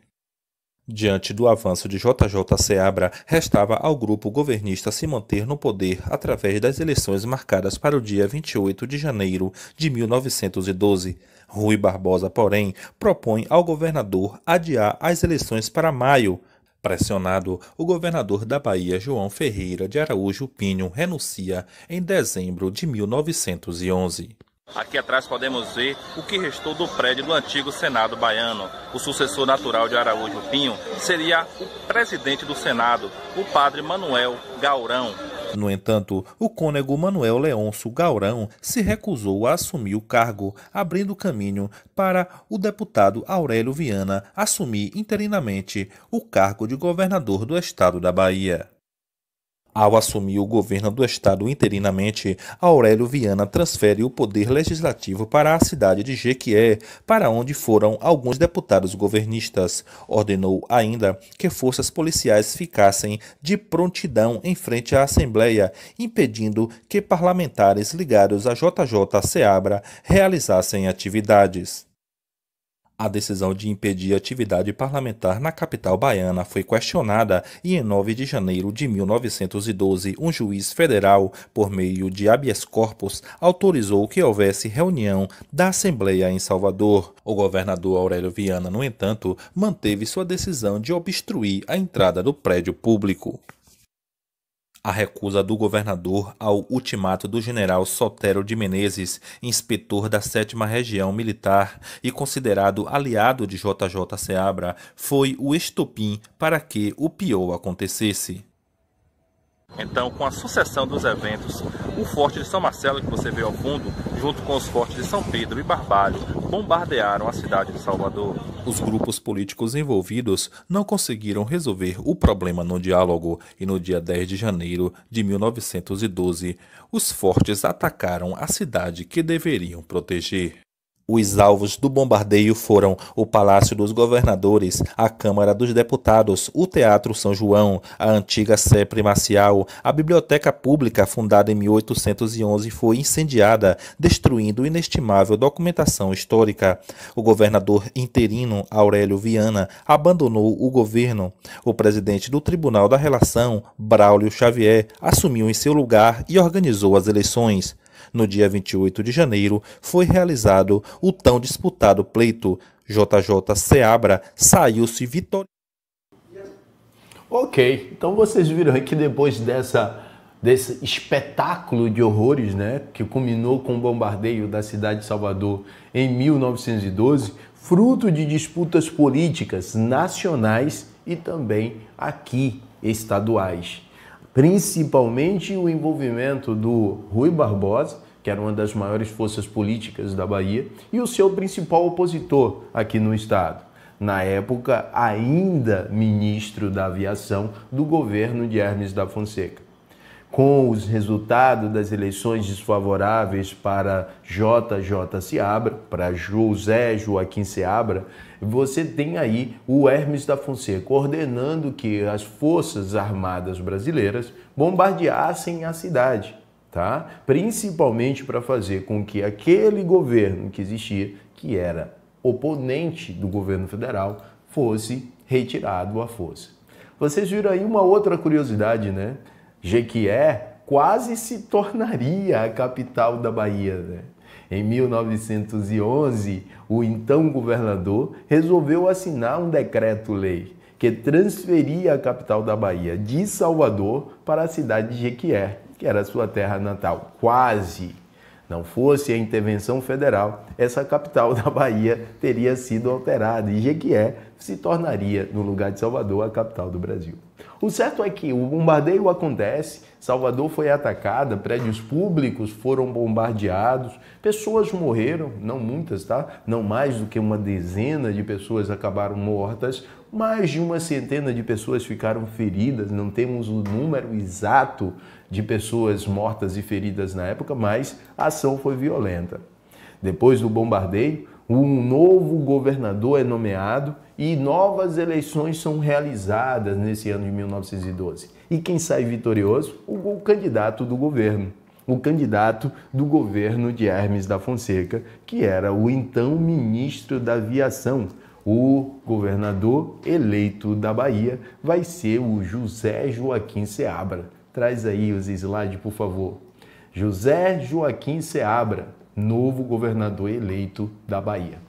Speaker 2: Diante do avanço de JJ Seabra, restava ao grupo governista se manter no poder através das eleições marcadas para o dia 28 de janeiro de 1912. Rui Barbosa, porém, propõe ao governador adiar as eleições para maio. Pressionado, o governador da Bahia, João Ferreira de Araújo Pinho, renuncia em dezembro de 1911. Aqui atrás podemos ver o que restou do prédio do antigo Senado baiano. O sucessor natural de Araújo Pinho seria o presidente do Senado, o padre Manuel Gaurão. No entanto, o cônego Manuel Leôncio Gaurão se recusou a assumir o cargo, abrindo caminho para o deputado Aurélio Viana assumir interinamente o cargo de governador do estado da Bahia. Ao assumir o governo do estado interinamente, Aurélio Viana transfere o poder legislativo para a cidade de Jequié, para onde foram alguns deputados governistas. Ordenou ainda que forças policiais ficassem de prontidão em frente à Assembleia, impedindo que parlamentares ligados à JJ Seabra realizassem atividades. A decisão de impedir atividade parlamentar na capital baiana foi questionada e, em 9 de janeiro de 1912, um juiz federal, por meio de habeas corpus, autorizou que houvesse reunião da Assembleia em Salvador. O governador Aurélio Viana, no entanto, manteve sua decisão de obstruir a entrada do prédio público a recusa do governador ao ultimato do general Sotero de Menezes, inspetor da 7 Região Militar e considerado aliado de JJ Seabra, foi o estopim para que o pior acontecesse. Então, com a sucessão dos eventos, o Forte de São Marcelo, que você vê ao fundo, junto com os fortes de São Pedro e Barbalho, bombardearam a cidade de Salvador. Os grupos políticos envolvidos não conseguiram resolver o problema no diálogo e no dia 10 de janeiro de 1912, os fortes atacaram a cidade que deveriam proteger. Os alvos do bombardeio foram o Palácio dos Governadores, a Câmara dos Deputados, o Teatro São João, a antiga Sé Primacial, a Biblioteca Pública, fundada em 1811, foi incendiada, destruindo inestimável documentação histórica. O governador interino, Aurélio Viana, abandonou o governo. O presidente do Tribunal da Relação, Braulio Xavier, assumiu em seu lugar e organizou as eleições no dia 28 de janeiro, foi realizado o tão disputado pleito. JJ Seabra saiu-se vitorioso. Ok,
Speaker 1: então vocês viram que depois dessa, desse espetáculo de horrores, né, que culminou com o bombardeio da cidade de Salvador em 1912, fruto de disputas políticas nacionais e também aqui estaduais principalmente o envolvimento do Rui Barbosa, que era uma das maiores forças políticas da Bahia, e o seu principal opositor aqui no estado. Na época, ainda ministro da Aviação do governo de Hermes da Fonseca com os resultados das eleições desfavoráveis para JJ Seabra, para José Joaquim Seabra, você tem aí o Hermes da Fonseca ordenando que as Forças Armadas Brasileiras bombardeassem a cidade, tá? Principalmente para fazer com que aquele governo que existia, que era oponente do governo federal, fosse retirado à força. Vocês viram aí uma outra curiosidade, né? Jequié quase se tornaria a capital da Bahia. Né? Em 1911, o então governador resolveu assinar um decreto-lei que transferia a capital da Bahia de Salvador para a cidade de Jequié, que era sua terra natal. Quase! Não fosse a intervenção federal, essa capital da Bahia teria sido alterada e Jequié se tornaria, no lugar de Salvador, a capital do Brasil. O certo é que o bombardeio acontece, Salvador foi atacada, prédios públicos foram bombardeados, pessoas morreram, não muitas, tá? Não mais do que uma dezena de pessoas acabaram mortas, mais de uma centena de pessoas ficaram feridas, não temos o número exato de pessoas mortas e feridas na época, mas a ação foi violenta. Depois do bombardeio, um novo governador é nomeado e novas eleições são realizadas nesse ano de 1912. E quem sai vitorioso? O candidato do governo. O candidato do governo de Hermes da Fonseca, que era o então ministro da Aviação, o governador eleito da Bahia vai ser o José Joaquim Seabra. Traz aí os slides, por favor. José Joaquim Seabra novo governador eleito da Bahia.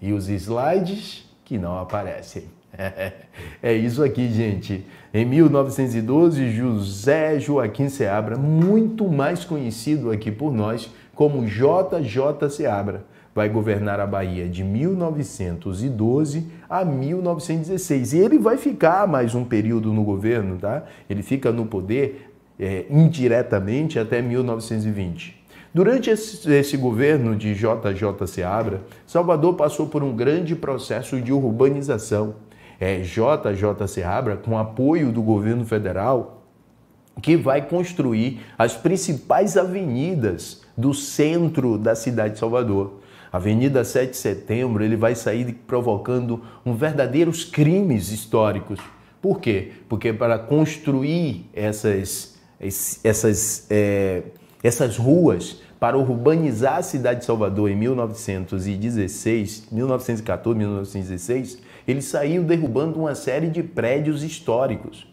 Speaker 1: E os slides que não aparecem. É isso aqui, gente. Em 1912, José Joaquim Seabra, muito mais conhecido aqui por nós como JJ Seabra, vai governar a Bahia de 1912 a 1916. E ele vai ficar mais um período no governo, tá? Ele fica no poder é, indiretamente até 1920. Durante esse, esse governo de JJ Seabra, Salvador passou por um grande processo de urbanização. É JJ Seabra, com apoio do governo federal, que vai construir as principais avenidas do centro da cidade de Salvador. Avenida 7 de Setembro, ele vai sair provocando um verdadeiros crimes históricos. Por quê? Porque para construir essas, essas é, essas ruas para urbanizar a cidade de Salvador em 1916, 1914, 1916, eles saíram derrubando uma série de prédios históricos.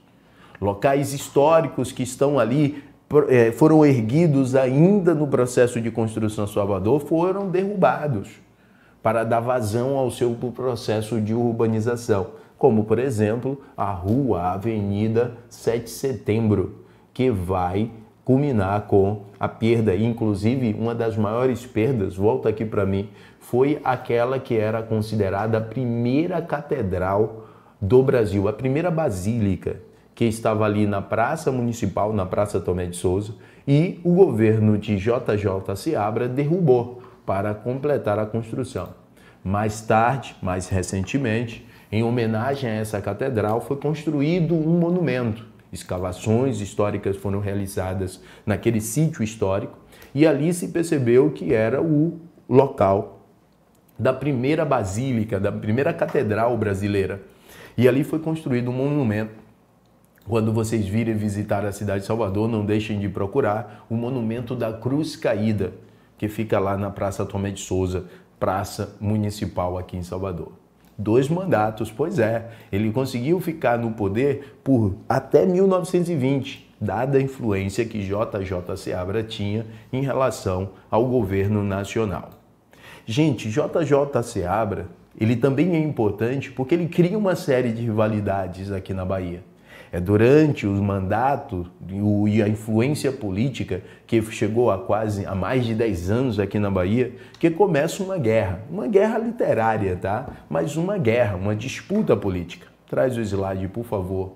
Speaker 1: Locais históricos que estão ali é, foram erguidos ainda no processo de construção de Salvador foram derrubados para dar vazão ao seu processo de urbanização, como por exemplo a rua, Avenida 7 de Setembro, que vai culminar com a perda, inclusive uma das maiores perdas, volta aqui para mim, foi aquela que era considerada a primeira catedral do Brasil, a primeira basílica que estava ali na Praça Municipal, na Praça Tomé de Souza, e o governo de JJ Seabra derrubou para completar a construção. Mais tarde, mais recentemente, em homenagem a essa catedral, foi construído um monumento escavações históricas foram realizadas naquele sítio histórico e ali se percebeu que era o local da primeira basílica, da primeira catedral brasileira. E ali foi construído um monumento quando vocês virem visitar a cidade de Salvador, não deixem de procurar o Monumento da Cruz Caída, que fica lá na Praça Tomé de Souza, Praça Municipal aqui em Salvador. Dois mandatos, pois é. Ele conseguiu ficar no poder por até 1920, dada a influência que JJ Seabra tinha em relação ao governo nacional. Gente, JJ Seabra, ele também é importante porque ele cria uma série de rivalidades aqui na Bahia. É durante o mandato e a influência política que chegou a quase a mais de 10 anos aqui na Bahia que começa uma guerra, uma guerra literária, tá? Mas uma guerra, uma disputa política. Traz o slide, por favor.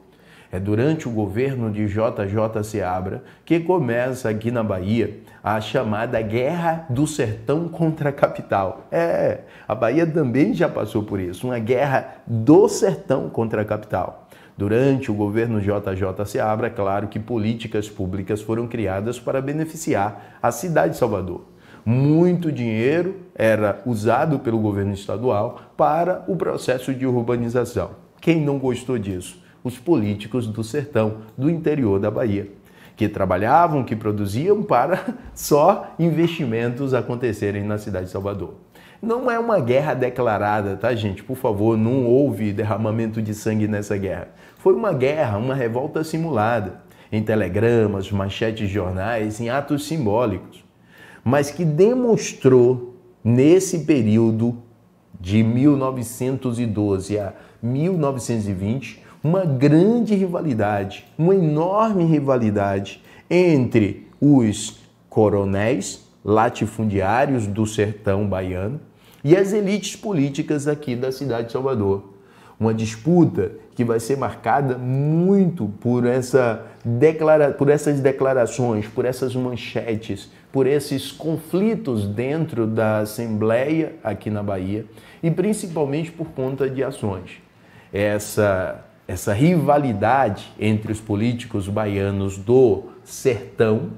Speaker 1: É durante o governo de JJ Seabra que começa aqui na Bahia a chamada Guerra do Sertão contra a capital. É, a Bahia também já passou por isso, uma guerra do sertão contra a capital. Durante o governo JJ Seabra, é claro que políticas públicas foram criadas para beneficiar a cidade de Salvador. Muito dinheiro era usado pelo governo estadual para o processo de urbanização. Quem não gostou disso? Os políticos do sertão, do interior da Bahia, que trabalhavam, que produziam para só investimentos acontecerem na cidade de Salvador. Não é uma guerra declarada, tá, gente? Por favor, não houve derramamento de sangue nessa guerra. Foi uma guerra, uma revolta simulada, em telegramas, manchetes de jornais, em atos simbólicos, mas que demonstrou, nesse período de 1912 a 1920, uma grande rivalidade, uma enorme rivalidade entre os coronéis latifundiários do sertão baiano e as elites políticas aqui da cidade de Salvador. Uma disputa que vai ser marcada muito por, essa declara por essas declarações, por essas manchetes, por esses conflitos dentro da Assembleia aqui na Bahia e principalmente por conta de ações. Essa, essa rivalidade entre os políticos baianos do sertão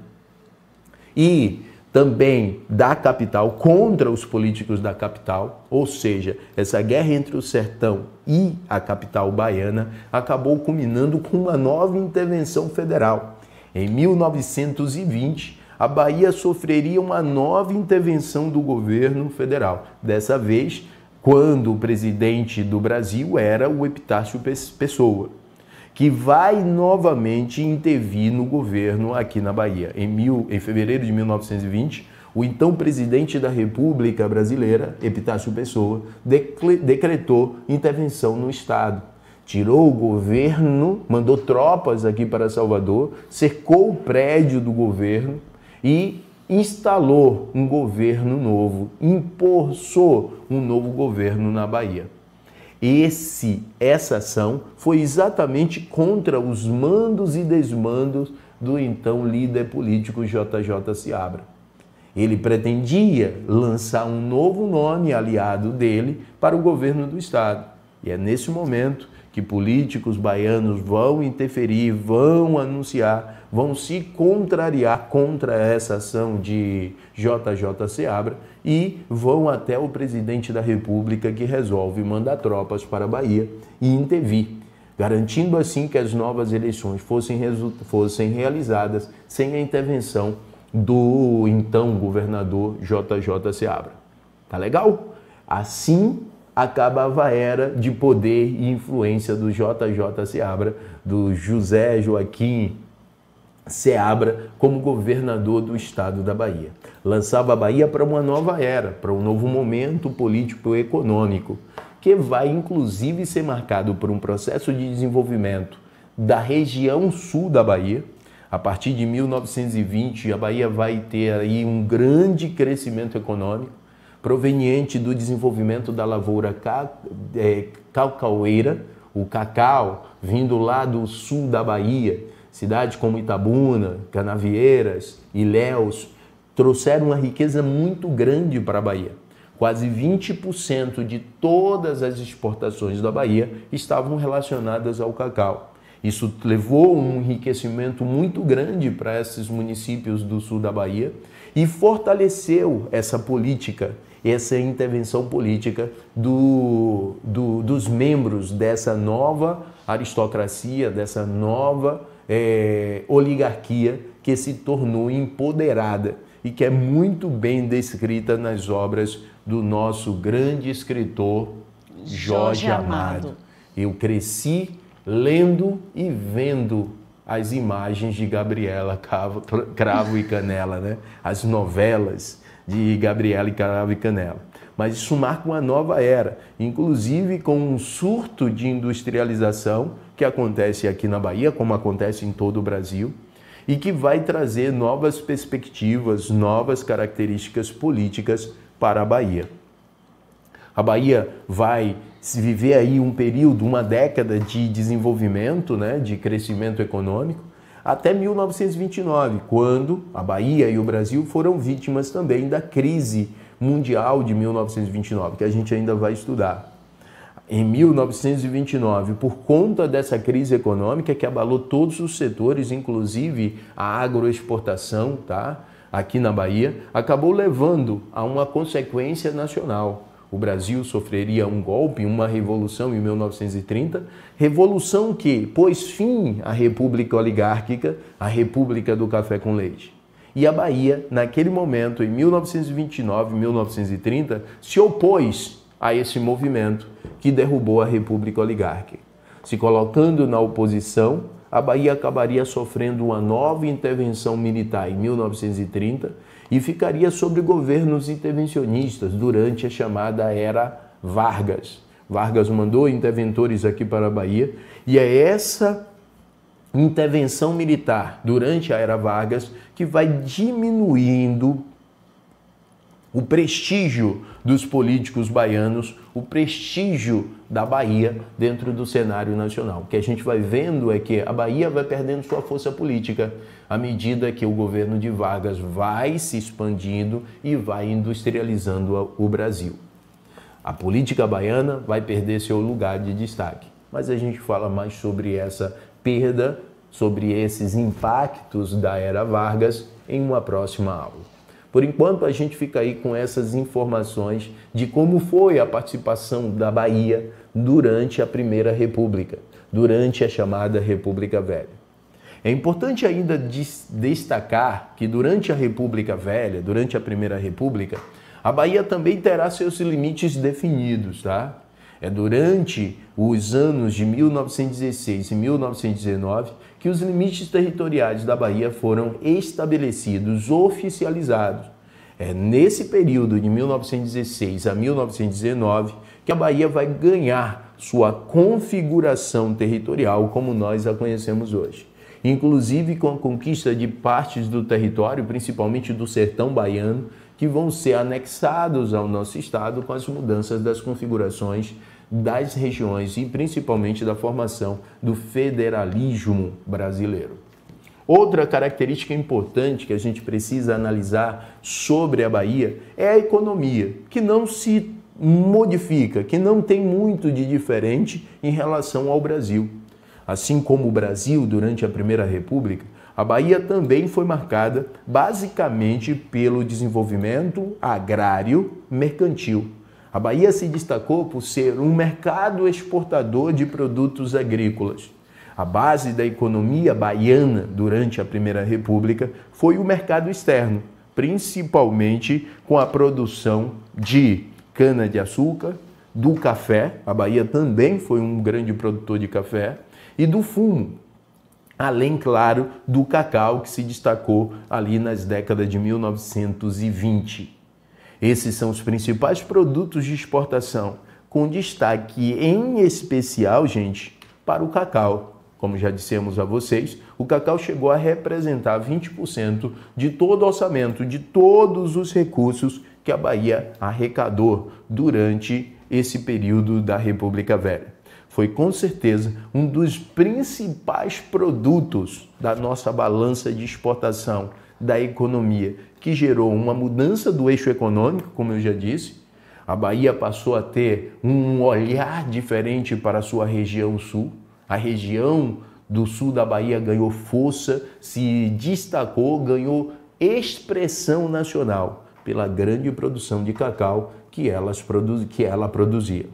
Speaker 1: e também da capital, contra os políticos da capital, ou seja, essa guerra entre o sertão e a capital baiana acabou culminando com uma nova intervenção federal. Em 1920, a Bahia sofreria uma nova intervenção do governo federal, dessa vez quando o presidente do Brasil era o Epitácio Pessoa que vai novamente intervir no governo aqui na Bahia. Em, mil, em fevereiro de 1920, o então presidente da República Brasileira, Epitácio Pessoa, decretou intervenção no Estado. Tirou o governo, mandou tropas aqui para Salvador, cercou o prédio do governo e instalou um governo novo, impôs um novo governo na Bahia. Esse, essa ação foi exatamente contra os mandos e desmandos do então líder político JJ Seabra. Ele pretendia lançar um novo nome aliado dele para o governo do estado. E é nesse momento que políticos baianos vão interferir, vão anunciar vão se contrariar contra essa ação de JJ Seabra e vão até o presidente da República que resolve mandar tropas para a Bahia e intervir, garantindo assim que as novas eleições fossem, fossem realizadas sem a intervenção do então governador JJ Seabra. Tá legal? Assim acabava a era de poder e influência do JJ Seabra, do José Joaquim Seabra como governador do estado da Bahia. Lançava a Bahia para uma nova era, para um novo momento político e econômico, que vai inclusive ser marcado por um processo de desenvolvimento da região sul da Bahia. A partir de 1920, a Bahia vai ter aí um grande crescimento econômico proveniente do desenvolvimento da lavoura calcaueira, é, o cacau, vindo lá do sul da Bahia Cidades como Itabuna, Canavieiras, Ilhéus trouxeram uma riqueza muito grande para a Bahia. Quase 20% de todas as exportações da Bahia estavam relacionadas ao cacau. Isso levou um enriquecimento muito grande para esses municípios do sul da Bahia e fortaleceu essa política, essa intervenção política do, do, dos membros dessa nova aristocracia, dessa nova é, oligarquia que se tornou empoderada e que é muito bem descrita nas obras do nosso grande escritor Jorge, Jorge Amado. Amado. Eu cresci lendo e vendo as imagens de Gabriela Cravo, Cravo e Canela, né? as novelas de Gabriela e Cravo e Canela. Mas isso marca uma nova era, inclusive com um surto de industrialização que acontece aqui na Bahia, como acontece em todo o Brasil, e que vai trazer novas perspectivas, novas características políticas para a Bahia. A Bahia vai viver aí um período, uma década de desenvolvimento, né, de crescimento econômico, até 1929, quando a Bahia e o Brasil foram vítimas também da crise mundial de 1929, que a gente ainda vai estudar em 1929, por conta dessa crise econômica que abalou todos os setores, inclusive a agroexportação, tá? Aqui na Bahia, acabou levando a uma consequência nacional. O Brasil sofreria um golpe, uma revolução em 1930, revolução que pôs fim à República Oligárquica, à República do Café com Leite. E a Bahia, naquele momento, em 1929, 1930, se opôs a esse movimento que derrubou a República Oligárquica. Se colocando na oposição, a Bahia acabaria sofrendo uma nova intervenção militar em 1930 e ficaria sob governos intervencionistas durante a chamada Era Vargas. Vargas mandou interventores aqui para a Bahia e é essa intervenção militar durante a Era Vargas que vai diminuindo o prestígio dos políticos baianos, o prestígio da Bahia dentro do cenário nacional. O que a gente vai vendo é que a Bahia vai perdendo sua força política à medida que o governo de Vargas vai se expandindo e vai industrializando o Brasil. A política baiana vai perder seu lugar de destaque, mas a gente fala mais sobre essa perda, sobre esses impactos da era Vargas em uma próxima aula. Por enquanto, a gente fica aí com essas informações de como foi a participação da Bahia durante a Primeira República, durante a chamada República Velha. É importante ainda destacar que durante a República Velha, durante a Primeira República, a Bahia também terá seus limites definidos, tá? É durante os anos de 1916 e 1919 que os limites territoriais da Bahia foram estabelecidos, oficializados. É nesse período de 1916 a 1919 que a Bahia vai ganhar sua configuração territorial como nós a conhecemos hoje. Inclusive com a conquista de partes do território, principalmente do sertão baiano, que vão ser anexados ao nosso estado com as mudanças das configurações das regiões e principalmente da formação do federalismo brasileiro. Outra característica importante que a gente precisa analisar sobre a Bahia é a economia, que não se modifica, que não tem muito de diferente em relação ao Brasil. Assim como o Brasil durante a Primeira República, a Bahia também foi marcada basicamente pelo desenvolvimento agrário mercantil. A Bahia se destacou por ser um mercado exportador de produtos agrícolas. A base da economia baiana durante a Primeira República foi o mercado externo, principalmente com a produção de cana-de-açúcar, do café, a Bahia também foi um grande produtor de café, e do fumo, além, claro, do cacau, que se destacou ali nas décadas de 1920. Esses são os principais produtos de exportação, com destaque em especial, gente, para o cacau. Como já dissemos a vocês, o cacau chegou a representar 20% de todo o orçamento, de todos os recursos que a Bahia arrecadou durante esse período da República Velha. Foi com certeza um dos principais produtos da nossa balança de exportação da economia, que gerou uma mudança do eixo econômico, como eu já disse. A Bahia passou a ter um olhar diferente para a sua região sul. A região do sul da Bahia ganhou força, se destacou, ganhou expressão nacional pela grande produção de cacau que, elas produz, que ela produzia.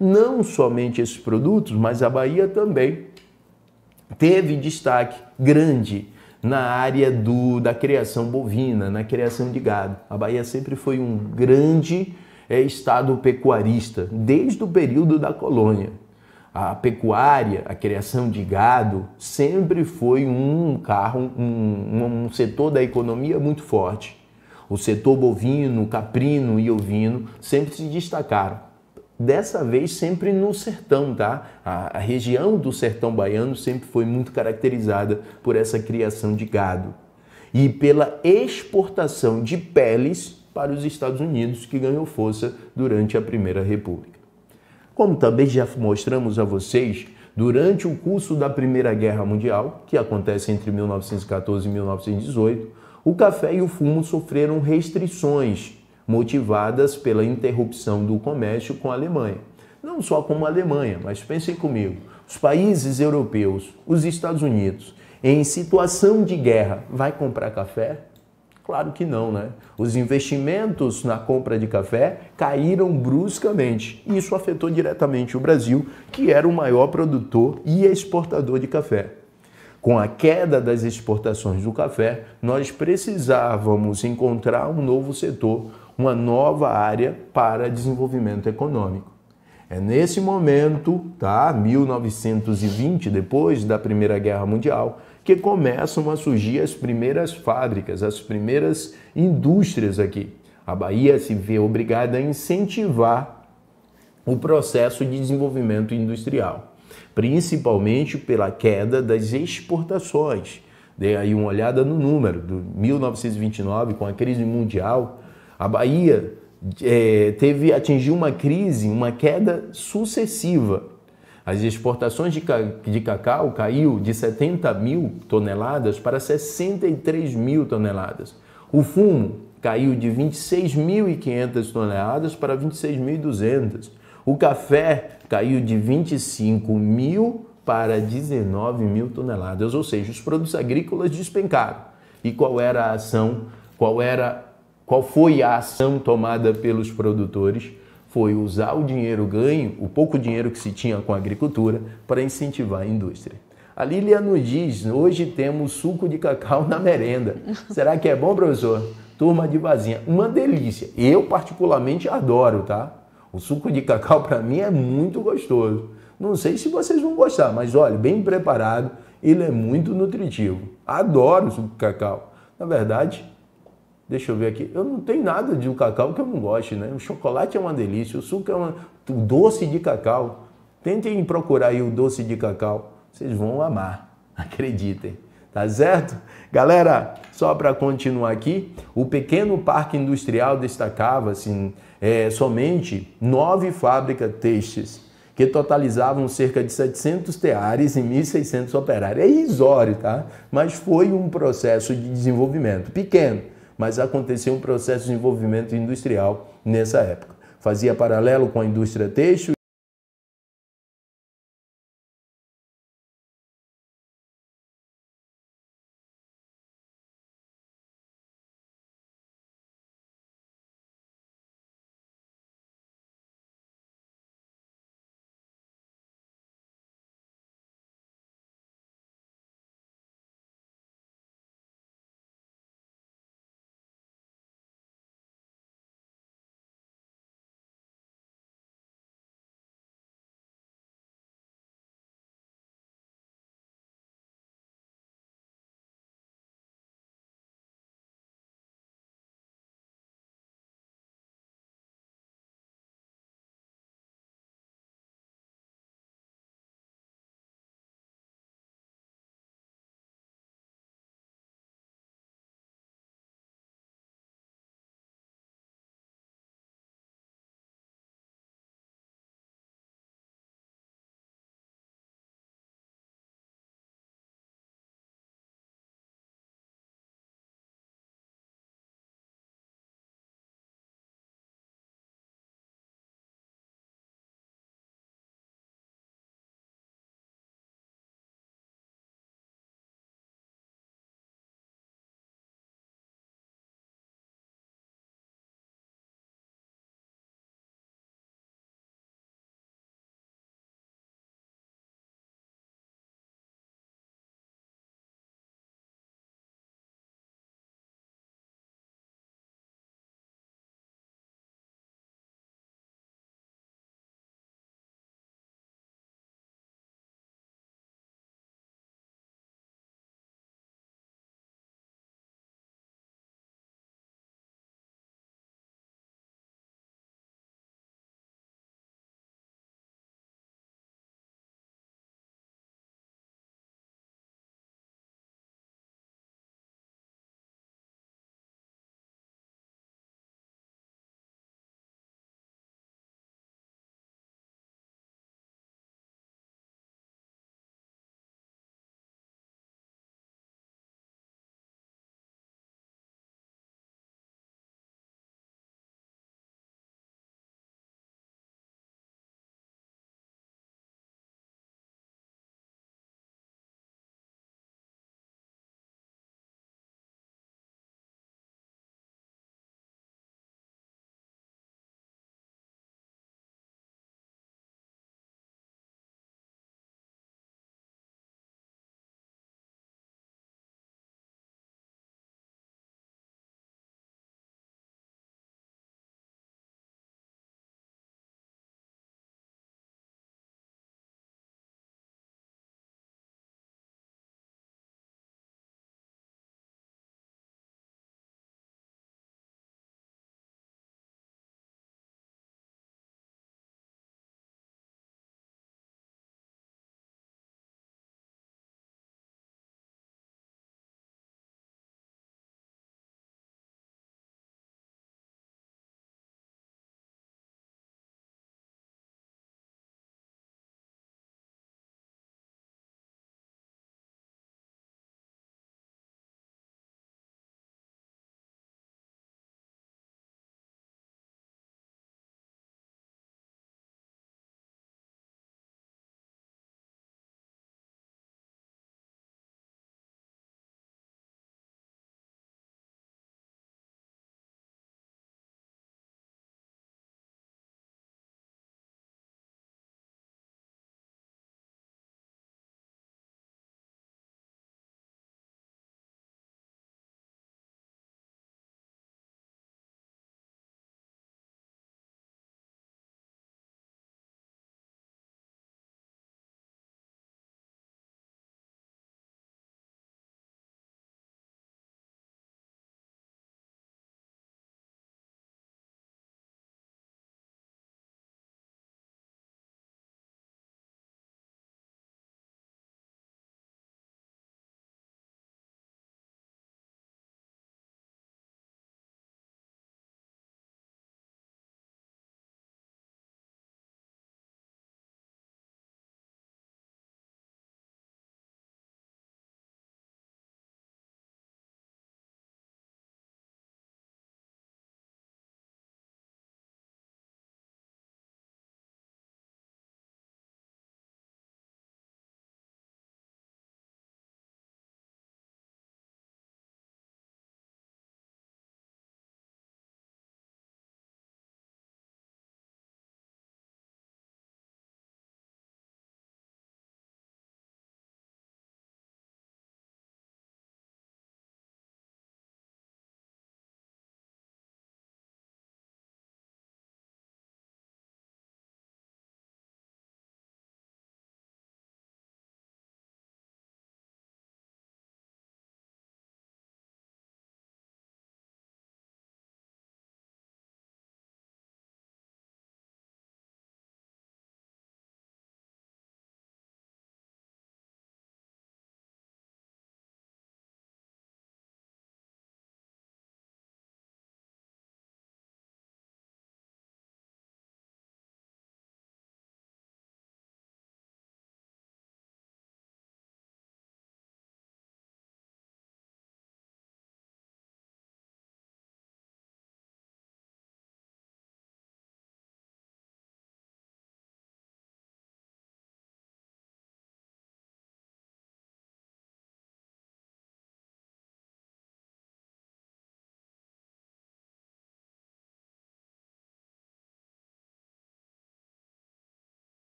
Speaker 1: Não somente esses produtos, mas a Bahia também teve destaque grande na área do, da criação bovina, na criação de gado. A Bahia sempre foi um grande é, estado pecuarista, desde o período da colônia. A pecuária, a criação de gado, sempre foi um carro, um, um setor da economia muito forte. O setor bovino, caprino e ovino sempre se destacaram dessa vez sempre no sertão, tá? A, a, região do sertão baiano sempre foi muito caracterizada por essa criação de gado e pela exportação de peles para os Estados Unidos, que ganhou força durante a Primeira República. Como também já mostramos a vocês, durante o curso da Primeira Guerra Mundial, que acontece entre 1914 e 1918, o café e o fumo sofreram restrições motivadas pela interrupção do comércio com a Alemanha. Não só com a Alemanha, mas pensem comigo: os países europeus, os Estados Unidos, em situação de guerra, vai comprar café? Claro que não, né? Os investimentos na compra de café caíram bruscamente. Isso afetou diretamente o Brasil, que era o maior produtor e exportador de café. Com a queda das exportações do café, nós precisávamos encontrar um novo setor uma nova área para desenvolvimento econômico. É nesse momento, tá, 1920, depois da Primeira Guerra Mundial, que começam a surgir as primeiras fábricas, as primeiras indústrias aqui. A Bahia se vê obrigada a incentivar o processo de desenvolvimento industrial, principalmente pela queda das exportações. Dê aí uma olhada no número, de 1929, com a crise mundial, a Bahia é, teve atingiu uma crise, uma queda sucessiva. As exportações de, de cacau caiu de 70 mil toneladas para 63 mil toneladas. O fumo caiu de 26.500 toneladas para 26.200. O café caiu de 25 mil para 19 mil toneladas, ou seja, os produtos agrícolas despencaram. E qual era a ação, qual era qual foi a ação tomada pelos produtores? Foi usar o dinheiro ganho, o pouco dinheiro que se tinha com a agricultura, para incentivar a indústria. A Lilia nos diz: hoje temos suco de cacau na merenda. Será que é bom, professor? Turma de vazinha, uma delícia. Eu, particularmente, adoro, tá? O suco de cacau para mim é muito gostoso. Não sei se vocês vão gostar, mas olha, bem preparado, ele é muito nutritivo. Adoro o suco de cacau. Na verdade, Deixa eu ver aqui. Eu não tenho nada de um cacau que eu não goste, né? O chocolate é uma delícia, o suco é uma... o doce de cacau. Tentem procurar aí o doce de cacau. Vocês vão amar, acreditem. Tá certo? Galera, só para continuar aqui, o pequeno parque industrial destacava assim, é, somente nove fábricas têxteis, que totalizavam cerca de 700 teares e 1.600 operários. É irrisório, tá? Mas foi um processo de desenvolvimento pequeno mas aconteceu um processo de desenvolvimento industrial nessa época. Fazia paralelo com a indústria têxtil